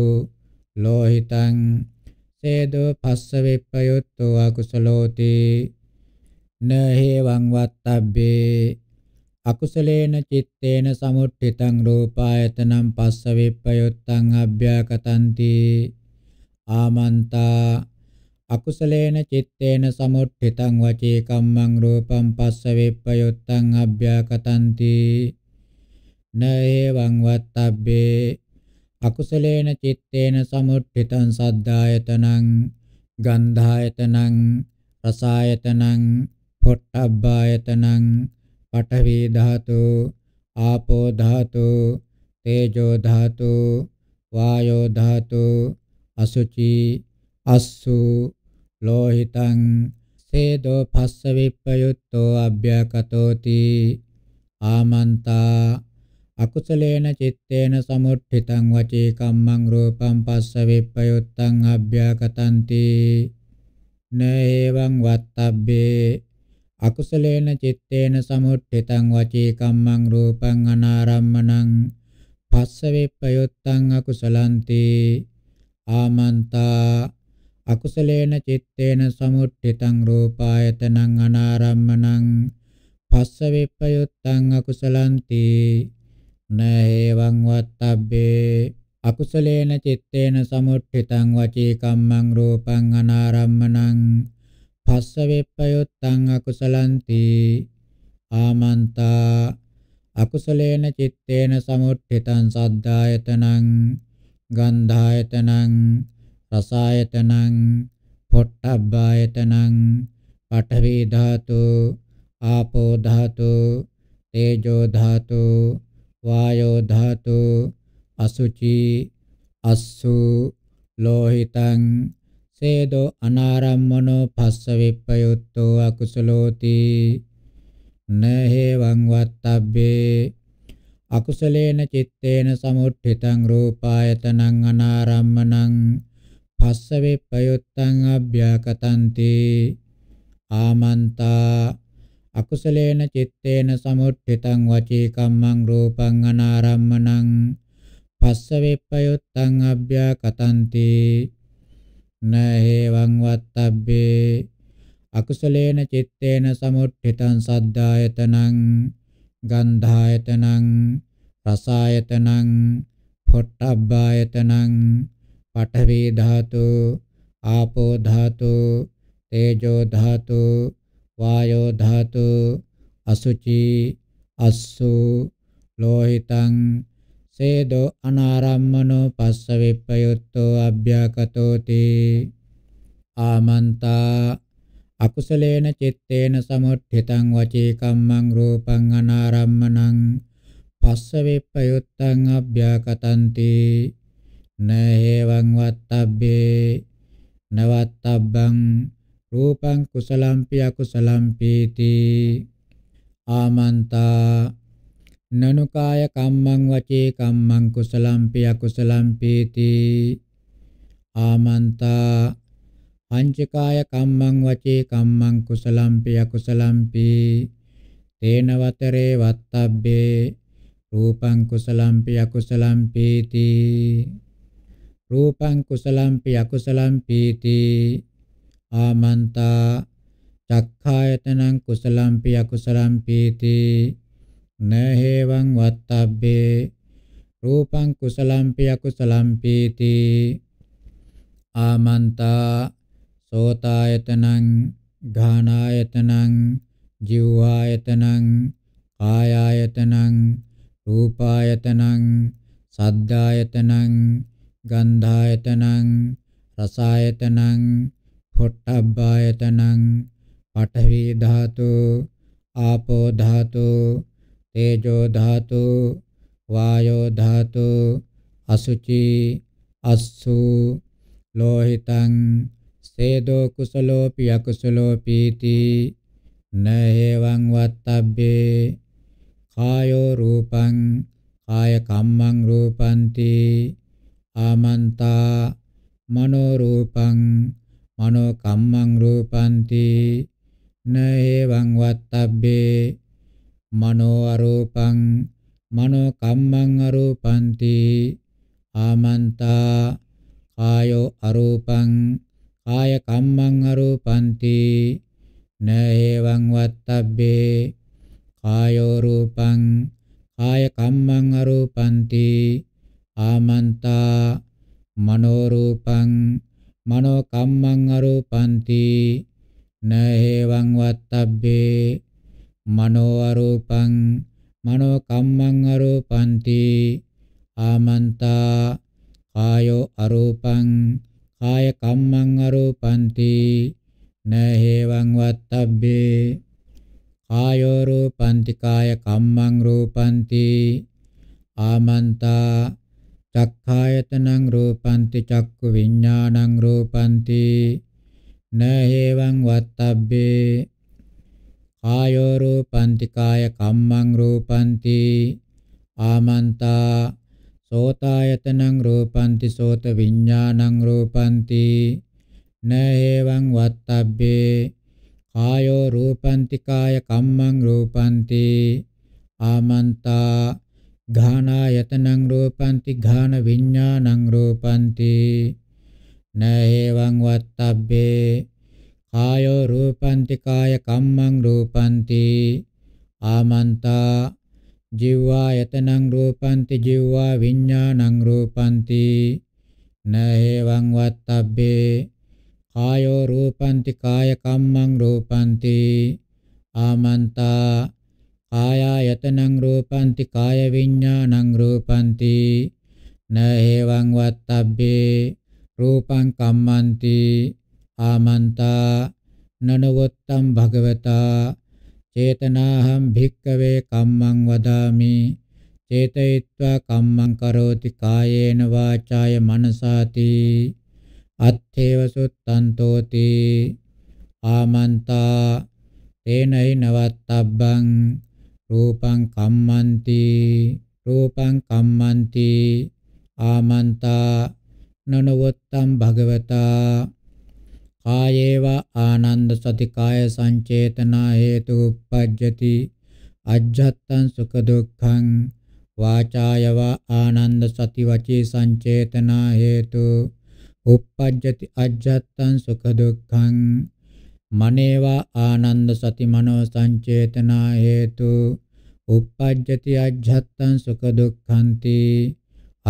ලෝහිතං සේදෝ පස්ස විප්පයුත්තෝ අකුසලෝති නහේවං වත්තබ්බේ අකුසලේන චitteන සමුට්ඨිතං රූපායතනම් පස්ස විප්පයොත්තං අභ්‍යාකතಂತಿ ආමන්තා අකුසලේන චitteන සමුට්ඨිතං වචේ කම්මං රූපං පස්ස විප්පයොත්තං අභ්‍යාකතಂತಿ නේවං වත්තබ්බේ අකුසලේන චitteන සමුට්ඨිතං සද්ධායතනං ගන්ධායතනං රසායතනං පොට්ටබ්බායතනං පඨවි ධාතු, ආපෝ ධාතු, තේජෝ ධාතු, වායෝ ධාතු, අසුචි, අස්සු, ලෝහිතං, සේදෝ පස්ස විප්පයුත්තෝ අභ්‍යකතෝති, ආමන්තා අකුසලේන චitteන සමුට්ඨිතං වචේ කම්මං රූපං පස්ස විප්පයුත්තං අභ්‍යකතಂತಿ නේවං වත්තබ්බේ අකුසලේන චitteන සමුට්ඨිතං වචී කම්මං රූපං අනාරම්මණං පස්ස විප්පයොත්තං අකුසලන්ති ආමන්තා අකුසලේන චitteන සමුට්ඨිතං රූපායතනං අනාරම්මණං පස්ස විප්පයොත්තං අකුසලන්ති නහේවං වත්තබ්බේ අකුසලේන චitteන සමුට්ඨිතං වචී කම්මං රූපං අනාරම්මණං පස්ස වෙප්පයොත්තං අකුසලන්ති ආමන්තා අකුසලේන චitteන සමුට්ඨිතං සද්ධායතනං ගන්ධායතනං රසායතනං පොට්ටබ්බායතනං පඨවි ධාතු ආපෝ ධාතු තේජෝ ධාතු වායෝ ධාතු අසුචි අස්සු ලෝහිතං සේදෝ අනාරම්මනෝ පස්ස විප්පයුත්තෝ අකුසලෝති නහේවං වත්තබ්බේ අකුසලේන චitteන සමුට්ඨිතං රූපායතනං අනාරම්මනං පස්ස විප්පයුත්තං අභ්‍යකතන්ති ආමන්තා අකුසලේන චitteන සමුට්ඨිතං වචී කම්මං රූපං අනාරම්මනං පස්ස විප්පයුත්තං අභ්‍යකතන්ති න හේවං වත්තබ්බේ අකුසලේන චitteන සමුට්ඨිතං සද්ධායතනං ගන්ධායතනං රසායතනං පොට්ටබ්බායතනං පඨවි ධාතු ආපෝ ධාතු තේජෝ ධාතු වායෝ ධාතු අසුචි අස්සු ලෝහිතං සේදෝ අනාරම්මනෝ පස්ස විප්පයුත්තෝ අභ්‍යාකතෝති ආමන්තා අකුසලේන චitteන සමුත්ථිතං වචේ කම්මං රූපං අනාරම්මනං පස්ස විප්පයුත්තං අභ්‍යාකතන්ති නහේවං වත්තබ්බේ නවත්තබ්බං රූපං කුසලම්පි අකුසලම්පීති ආමන්තා නනුකාය කම්මං වචේ කම්මං කුසලම්පි අකුසලම්පීති ආමන්තා පංචකාය කම්මං වචේ කම්මං කුසලම්පි අකුසලම්පි තේන වතරේ වත්තබ්බේ රූපං කුසලම්පි අකුසලම්පීති රූපං කුසලම්පි අකුසලම්පීති ආමන්තා චක්ඛායතනං කුසලම්පි අකුසලම්පීති න හේවං වත්තබ්බේ රූපං කුසලම්පි අකුසලම්පීති ආමන්තා සෝතායතනං ඝානායතනං ජීවායතනං කායායතනං රූපායතනං සද්ධායතනං ගන්ධායතනං රසායතනං පොට්ටබ්බායතනං පඨවි ධාතු ආපෝ ධාතු තේජෝ ධාතු වායෝ ධාතු අසුචි අස්සු ලෝහිතං සේදෝ කුසලෝපි අකුසලෝ පීති නේවං වත්තබ්බේ කායෝ රූපං කාය කම්මං රූපන්ති ආමන්තා මනෝ රූපං මනෝ කම්මං රූපන්ති නේවං වත්තබ්බේ මනෝ අරූපං මනෝ කම්මං අරූපන්ති ආමන්තා කායෝ අරූපං කාය කම්මං අරූපන්ති නේවං වත්තබ්බේ කායෝ රූපං කාය කම්මං අරූපන්ති ආමන්තා මනෝ රූපං මනෝ කම්මං අරූපන්ති නේවං වත්තබ්බේ මනෝ අරූපං මනෝ කම්මං අරූපන්ති ආමන්තා කායෝ අරූපං කාය කම්මං අරූපන්ති නහේවං වත්තබ්බේ කායෝ රූපන්ති කාය කම්මං රූපන්ති ආමන්තා චක්ඛායතනං රූපන්ති චක්කු විඥානං රූපන්ති නහේවං වත්තබ්බේ කායෝ රූපන්ති කාය කම්මං රූපන්ති ආමන්තා සෝතායතනං රූපන්ති සෝත විඥානං රූපන්ති නේවං වත්තබ්බේ කායෝ රූපන්ති කාය කම්මං රූපන්ති ආමන්තා ඝානායතනං රූපන්ති ඝාන විඥානං රූපන්ති නේවං වත්තබ්බේ කායෝ රූපන්ති කාය කම්මං රූපන්ති ආමන්තා ජීවා යතනං රූපන්ති ජීවා විඤ්ඤාණං රූපන්ති නේවං වත්තබ්බේ කායෝ රූපන්ති කාය කම්මං රූපන්ති ආමන්තා කායයතනං රූපන්ති කාය විඤ්ඤාණං රූපන්ති නේවං වත්තබ්බේ රූපං කම්මන්ති ආමන්තා නනවොත්තම් භගවතා චේතනාහම් භික්කවේ කම්මං වදාමි චේතයිත්වා කම්මං කරෝති කායේන වාචාය මනසාති අත්ථේව සුත්තන්තෝති ආමන්තා තේනයි නවත්තබ්බං රූපං කම්මන්ති රූපං කම්මන්ති ආමන්තා නනවොත්තම් භගවතා කායේවා ආනන්ද සති කාය සංචේතනා හේතු uppajjati අජ්ජත්තං සුඛ දුක්ඛං වාචායවා ආනන්ද සති වචී සංචේතනා හේතු uppajjati අජ්ජත්තං සුඛ දුක්ඛං මනේවා ආනන්ද සති මනෝ සංචේතනා හේතු uppajjati ajjhattan sukha dukkhanti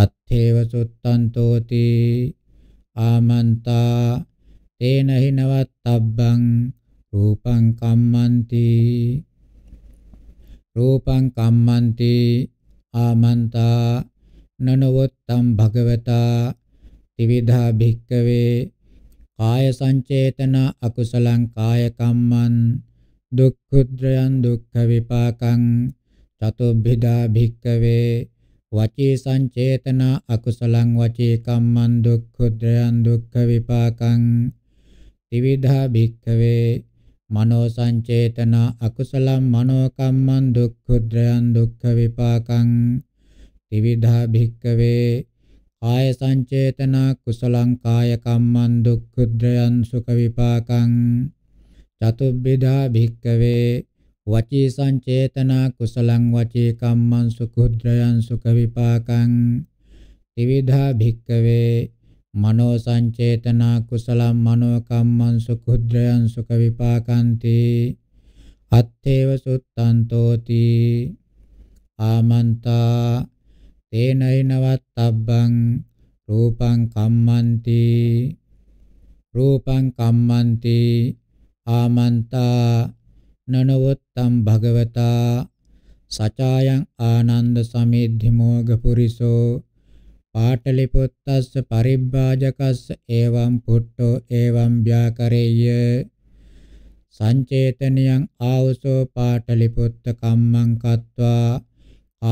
attheva suttantoti amanta තේන හිනවත් තබ්බං රූපං කම්මන්ති රූපං කම්මන්ති ආමන්තා නනවත්තම් භගවතා ත්‍රිවිධා භික්කවේ කාය සංචේතන අකුසලං කාය කම්මං දුක්ඛුද්‍රයන් දුක්ඛ විපාකං චතුබ්බිදා භික්කවේ වචී සංචේතන අකුසලං වචී කම්මං දුක්ඛුද්‍රයන් දුක්ඛ විපාකං ත්‍රිවිධා භික්ඛවේ මනෝ සංචේතන අකුසලම් මනෝ කම්මං දුක්ඛුද්‍රයන් දුක්ඛ විපාකං ත්‍රිවිධා භික්ඛවේ කාය සංචේතන කුසලං කාය කම්මං දුක්ඛුද්‍රයන් සුඛ විපාකං චතුබ්බිධා භික්ඛවේ වචී සංචේතන කුසලං වචී කම්මං සුඛුද්‍රයන් සුඛ විපාකං ත්‍රිවිධා භික්ඛවේ මනෝ සංචේතනා කුසලම් මනෝ කම්මං සුඛුද්‍රයන් සුඛ විපාකන්ති අත්තේව සුත්තන්තෝති ආමන්තා තේනයිනවත්තබ්බං රූපං කම්මන්ති රූපං කම්මන්ති ආමන්තා නනවත්තම් භගවතා සචායං ආනන්ද සමිද්ධි මොග පුරිසෝ පාටලිපුත්තස්ස පරිබ්බාජකස්ස එවං පුට්ඨෝ එවං ව්‍යාකරෙය්‍ය සංචේතනියං ආවසෝ පාටලිපුත්ත කම්මං කତ୍වා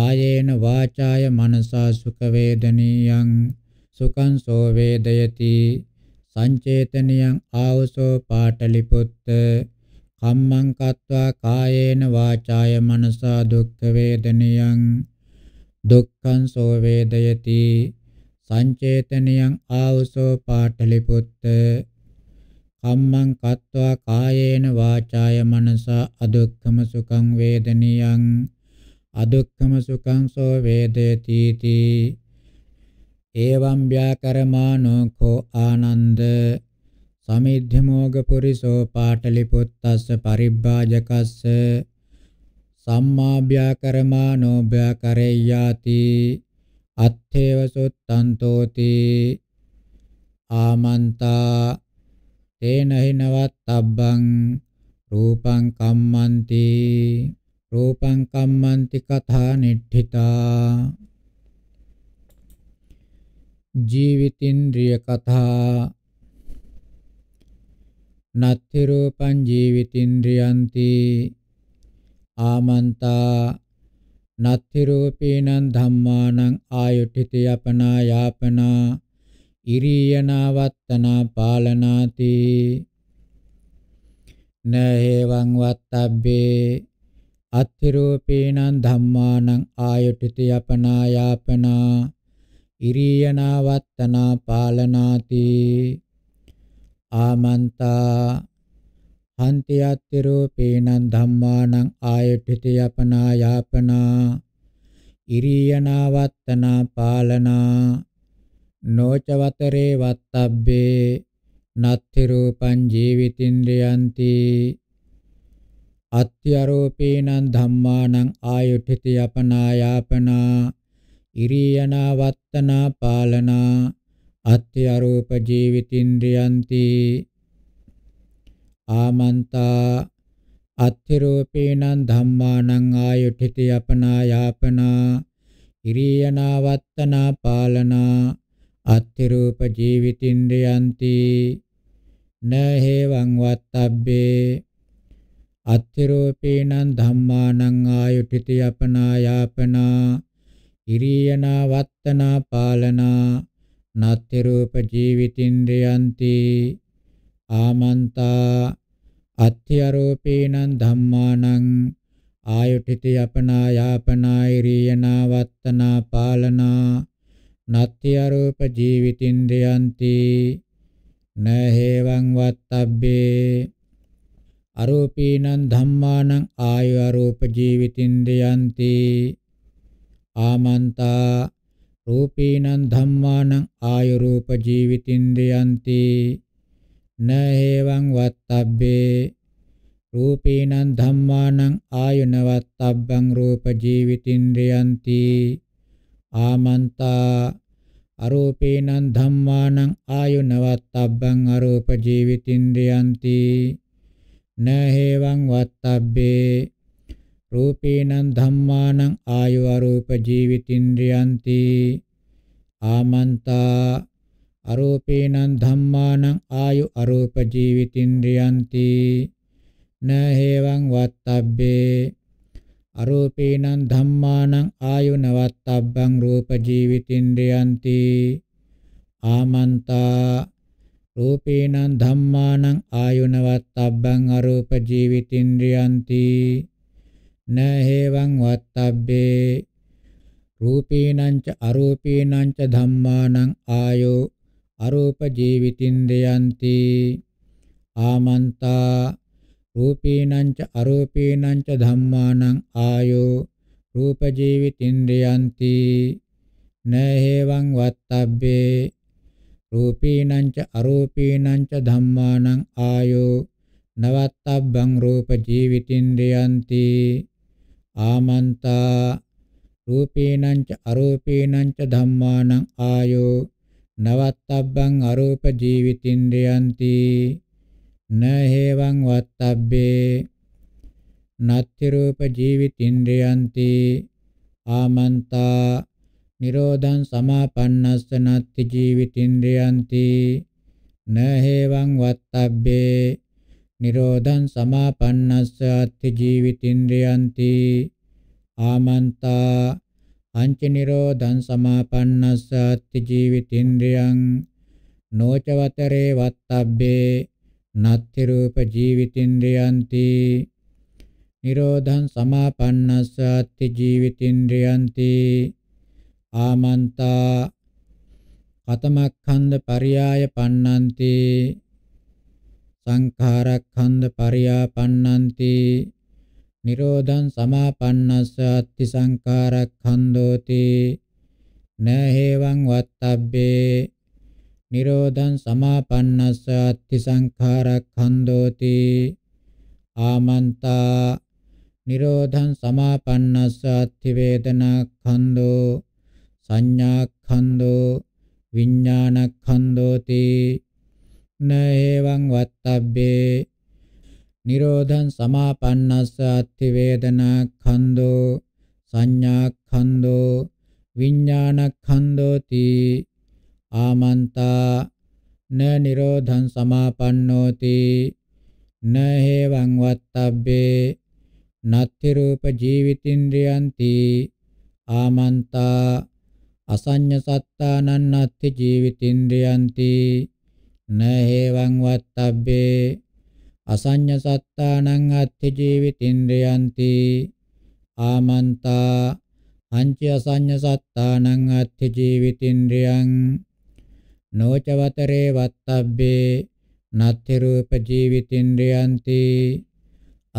ආයේන වාචාය මනසා සුඛ වේදනියං සුඛං සෝ වේදයති සංචේතනියං ආවසෝ පාටලිපුත්ත කම්මං කତ୍වා කායේන වාචාය මනසා දුක්ඛ වේදනියං දුක්ඛං සෝ වේදයති සංචේතනියං ආවසෝ පාඨලිපුත්ත කම්මං කତ୍වා කායේන වාචාය මනසා අදුක්ඛම සුඛං වේදනියං අදුක්ඛම සුඛං සෝ වේදේති තී එවං ව්‍යාකරමානෝ කෝ ආනන්ද සමිද්ධමෝග පුරිසෝ පාඨලිපුත්තස්ස පරිබ්බාජකස්ස සම්මා ව්‍යාකරමානෝ ව්‍යාකරේයාති අත්ථේව සුත්තන්තෝති ආමන්තා තේන හිනවත්තබ්බං රූපං කම්මන්ති රූපං කම්මන්ති කථා නිට්ඨිතා ජීවිතින්ද්‍රිය කථා නත්ථි රූපං ජීවිතින්ද්‍රියන්ති ආමන්තා නත්ති රූපේනං ධම්මානං ආයුඨිත යපනා යාපනා ඉරියනවත්තනා පාලනාති නහේවං වත්තබ්බේ අත්ති රූපේනං ධම්මානං ආයුඨිත යපනා යාපනා ඉරියනවත්තනා පාලනාති ආමන්තා හන්ති යත්ති රූපේනං ධම්මානං ආයුඨිත යපනා යාපනා ඉරියනාවත්තනා පාලනා නොචවතරේ වත්තබ්බේ නත්ති රූපං ජීවිතින්ද්‍රයන්ති අත්‍යරෝපේනං ධම්මානං ආයුඨිත යපනා යාපනා ඉරියනාවත්තනා පාලනා අත්‍යරූප ජීවිතින්ද්‍රයන්ති ආමන්තා අත්ථරෝපේනං ධම්මානං ආයුඨිති අපනා යාපනා ඉරියනාවත්තනා පාලනා අත්ථරූප ජීවිතින්ද්‍රයන්ති නහේවං වත්තබ්බේ අත්ථරෝපේනං ධම්මානං ආයුඨිති අපනා යාපනා ඉරියනාවත්තනා පාලනා නත්ථරූප ජීවිතින්ද්‍රයන්ති ආමන්තා අත්‍යරෝපේනං ධම්මානං ආයුඨිති යපනා යාපනායි රීයනා වත්තනා පාලනා නත්‍යරූප ජීවිතින්ද්‍රයන්ති නහේවං වත්තබ්බේ අරූපීනං ධම්මානං ආයු අරූප ජීවිතින්ද්‍රයන්ති ආමන්තා රූපීනං ධම්මානං ආයු රූප ජීවිතින්ද්‍රයන්ති න හේවං වත්තබ්බේ රූපේනං ධම්මානං ආයුනවත්තබ්බං රූප ජීවිතින්ද්‍රයන්ති ආමන්තා අරූපේනං ධම්මානං ආයුනවත්තබ්බං අරූප ජීවිතින්ද්‍රයන්ති න හේවං වත්තබ්බේ රූපේනං ධම්මානං ආයු අරූප ජීවිතින්ද්‍රයන්ති ආමන්තා අරූපේනං ධම්මානං ආයු අරූප ජීවිතින්ද්‍රයන්ති න හේවං වත්තබ්බේ අරූපේනං ධම්මානං ආයු නවත්තබ්බං රූප ජීවිතින්ද්‍රයන්ති ආමන්තා රූපේනං ධම්මානං ආයුනවත්තබ්බං අරූප ජීවිතින්ද්‍රයන්ති න හේවං වත්තබ්බේ රූපේනං ච අරූපේනං ච ධම්මානං ආයෝ අරූප ජීවිතින්දයන්ති ආමන්තා රූපීනංච අරූපීනංච ධම්මානං ආයෝ රූප ජීවිතින්දයන්ති නහේවං වත්තබ්බේ රූපීනංච අරූපීනංච ධම්මානං ආයෝ නවත්තබ්බං රූප ජීවිතින්දයන්ති ආමන්තා රූපීනංච අරූපීනංච ධම්මානං ආයෝ නවත්තබ්බං අරූප ජීවිතින්ද්‍රයන්ති නහේවං වත්තබ්බේ නත්ති රූප ජීවිතින්ද්‍රයන්ති ආමන්තා නිරෝධං සමාපන්නස්ස නත්ති ජීවිතින්ද්‍රයන්ති නහේවං වත්තබ්බේ නිරෝධං සමාපන්නස්ස අත්ති ජීවිතින්ද්‍රයන්ති ආමන්තා අංච නිරෝධං සමාපන්නස්ස අත්ති ජීවිතින්ද්‍රයන් නෝචවතරේ වත්තබ්බේ නත්ති රූප ජීවිතින්ද්‍රයන්ති නිරෝධං සමාපන්නස්ස අත්ති ජීවිතින්ද්‍රයන්ති ආමන්තා කතමක්ඛන්ධ පරියාය පන්නන්ති සංඛාරක්ඛන්ධ පරියාපන්නන්ති නිරෝධං සමාපන්නස්ස අත්ති සංඛාරක්ඛන්தோති නහේවං වත්තබ්බේ නිරෝධං සමාපන්නස්ස අත්ති සංඛාරක්ඛන්தோති ආමන්තා නිරෝධං සමාපන්නස්ස අත්ති වේදනාක්ඛන්தோ සංඥාක්ඛන්தோ විඥානක්ඛන්தோති නේවං වත්තබ්බේ නිරෝධං සමාපන්නස්ස අත්ථි වේදනා ඛණ්ඩෝ සංඥා ඛණ්ඩෝ විඥාන ඛණ්ඩෝති ආමන්තා න නිරෝධං සමාපන්නෝති න හේවං වත්තබ්බේ නත්ති රූප ජීවිතින්ද්‍රයන්ති ආමන්තා අසඤ්ඤ සත්තානන් නත්ති ජීවිතින්ද්‍රයන්ති න හේවං වත්තබ්බේ අසඤ්ඤ සත්තානං අත්ථි ජීවිතින්ද්‍රයන්ති ආමන්තා අංච අසඤ්ඤ සත්තානං අත්ථි ජීවිතින්ද්‍රයන් නොචවතරේ වත්තබ්බේ නත්ථි රූප ජීවිතින්ද්‍රයන්ති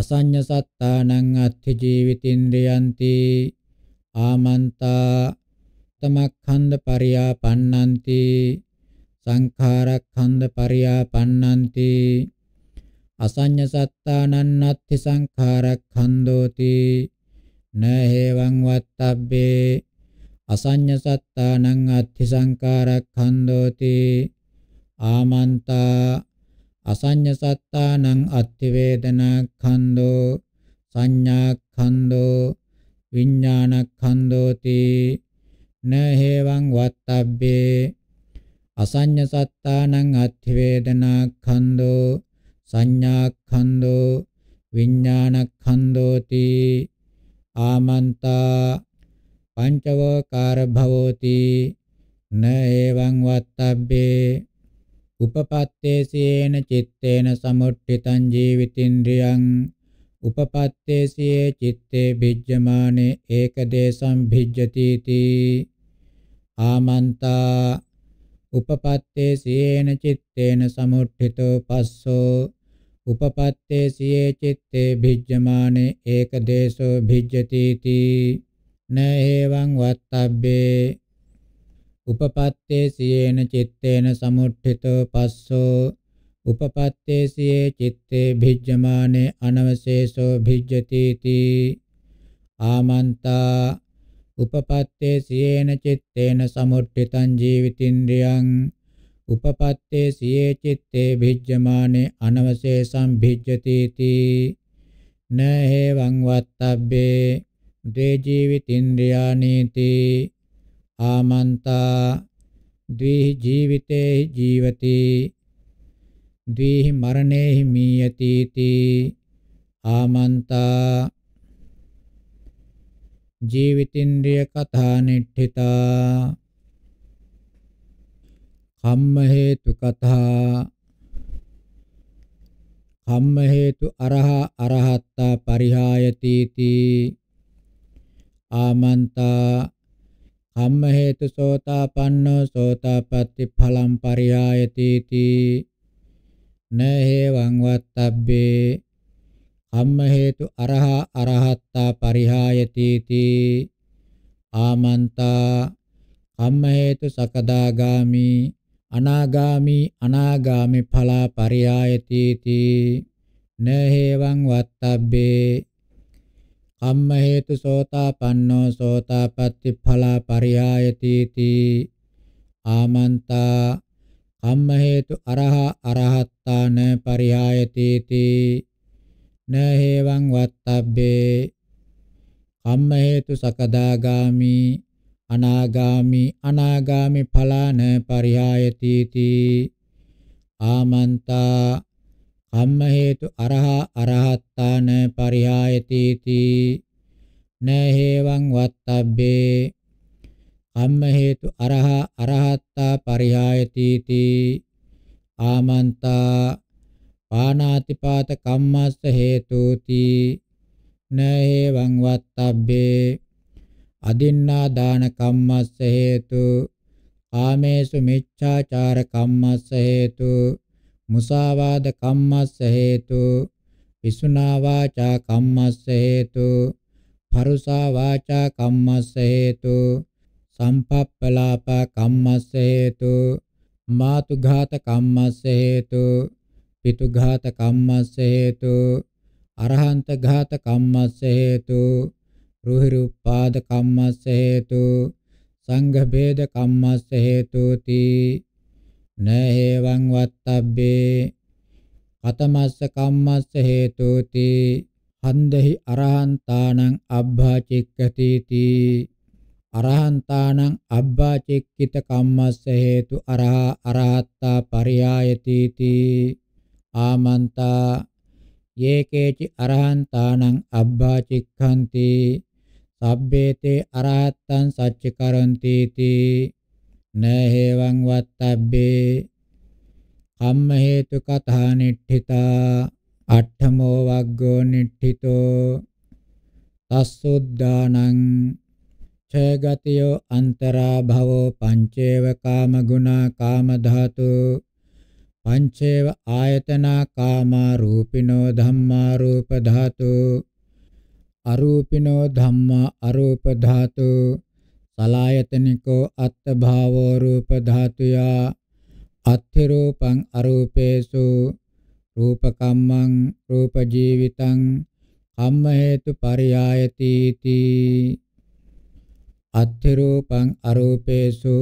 අසඤ්ඤ සත්තානං අත්ථි ජීවිතින්ද්‍රයන්ති ආමන්තා තමක්ඛන්ධ පරියාපන්නන්ති සංඛාරක්ඛන්ධ පරියාපන්නන්ති අසඤ්ඤ සත්තානන්නත්ති සංඛාරක්ඛන්தோති නහේවං වත්තබ්බේ අසඤ්ඤ සත්තානං අත්ති සංඛාරක්ඛන්தோති ආමන්තා අසඤ්ඤ සත්තානං අත්ති වේදනාඛන්தோ සංඥාඛන්தோ විඥානඛන්தோති නහේවං වත්තබ්බේ අසඤ්ඤ සත්තානං අත්ති වේදනාඛන්தோ සංඥාඛන්‍தோ විඥානඛන්‍தோති ආමන්තා පංචවකාර භවෝති න එවං වත්තබ්බේ උපපත්තේසේන චitteන සමුට්ඨිතං ජීවිතින්ද්‍රියං උපපත්තේසේ චitte බිජ්ජමානේ ඒකදේශම් භිජ්ජති තී ආමන්තා උපපත්තේසේන චitteන සමුට්ඨිතෝ පස්සෝ උපපත්තේ සියේ චitte භිජ්ජමානේ ඒක දේශෝ භිජ්ජති තී නේවං වත්තබ්බේ උපපත්තේ සියේන චitteන සමුට්ඨිතෝ පස්සෝ උපපත්තේ සියේ චitte භිජ්ජමානේ අනවශේෂෝ භිජ්ජති තී ආමන්තා උපපත්තේ සියේන චitteන සමුට්ඨිතං ජීවිතින්ද්‍රියං උපපත්තේ සියේ චitte භිජ්ජමානේ අනවශේෂං භිජ්ජති තී නහේවං වත්තබ්බේ ද්වේ ජීවිතින්ද්‍රයානීති ආමන්තා ද්විහි ජීවිතේ ජීවති ද්විහි මරණේහි මීයති තී ආමන්තා ජීවිතින්ද්‍රිය කථා නිට්ඨිතා කම්ම හේතු කතා කම්ම හේතු අරහා අරහත්තා පරිහායති තී ආමන්තා කම්ම හේතු සෝතාපන්නෝ සෝතාපට්ටි ඵලම් පරිහායති තී නහේවං වත්තබ්බේ කම්ම හේතු අරහා අරහත්තා පරිහායති තී ආමන්තා කම්ම හේතු සකදාගාමි අනාගාමි අනාගාමි ඵලා පරියායති තී නහේවං වත්තබ්බේ කම්ම හේතු සෝතාපන්නෝ සෝතාපට්ටි ඵලා පරියායති තී ආමන්තා කම්ම හේතු අරහ අරහත්තාන පරියායති තී නහේවං වත්තබ්බේ කම්ම හේතු සකදාගාමි අනාගාමි අනාගාමි ඵලාන පරිහායති තී ආමන්තා කම්ම හේතු අරහා අරහත්තාන පරිහායති තී නේහෙවං වත්තබ්බේ කම්ම හේතු අරහා අරහත්තා පරිහායති තී ආමන්තා පානාතිපාත කම්මස්ස හේතුති නේහෙවං වත්තබ්බේ අදින්නා දාන කම්මස්ස හේතු කාමේසු මිච්ඡාචාර කම්මස්ස හේතු මුසාවාද කම්මස්ස හේතු විසුනා වාචා කම්මස්ස හේතු පරුසා වාචා කම්මස්ස හේතු සම්පප්පලාප කම්මස්ස හේතු මාතුඝාත කම්මස්ස හේතු පිතුඝාත කම්මස්ස හේතු අරහන්ත ඝාත කම්මස්ස හේතු රුහි රුප්පාද කම්මස්ස හේතු සංඝ ભેද කම්මස්ස හේතුති නහේවං වත්තබ්බේ කතමස්ස කම්මස්ස හේතුති හන්දහි අරහන්තානං අබ්භාචික්කති තී අරහන්තානං අබ්බාචික්කිත කම්මස්ස හේතු අරහා අරහත්තා පරියායති තී ආමන්තා යේකේචි අරහන්තානං අබ්බාචික්ඛන්ති සබ්බේතේ අරහත්තං සච්චිකරන්ති තී නහේවං වත්තබ්බේ කම්ම හේතු කතා නිට්ඨිතා අට්ඨමෝ වග්ගෝ නිට්ඨිතෝ තස්සුද්ධානං ඡගතියෝ අන්තරා භවෝ පංචේව කාම ගුණා කාම ධාතු පංචේව ආයතනා කාමා රූපිනෝ ධම්මා රූප ධාතු අරූපිනෝ ධම්මා අරූප ධාතු සලායතනිකෝ අත්ථ භාවෝ රූප ධාතුයා අත්ථි රූපං අරූපේසු රූපකම්මං රූප ජීවිතං කම්ම හේතු පරියායති තී අත්ථි රූපං අරූපේසු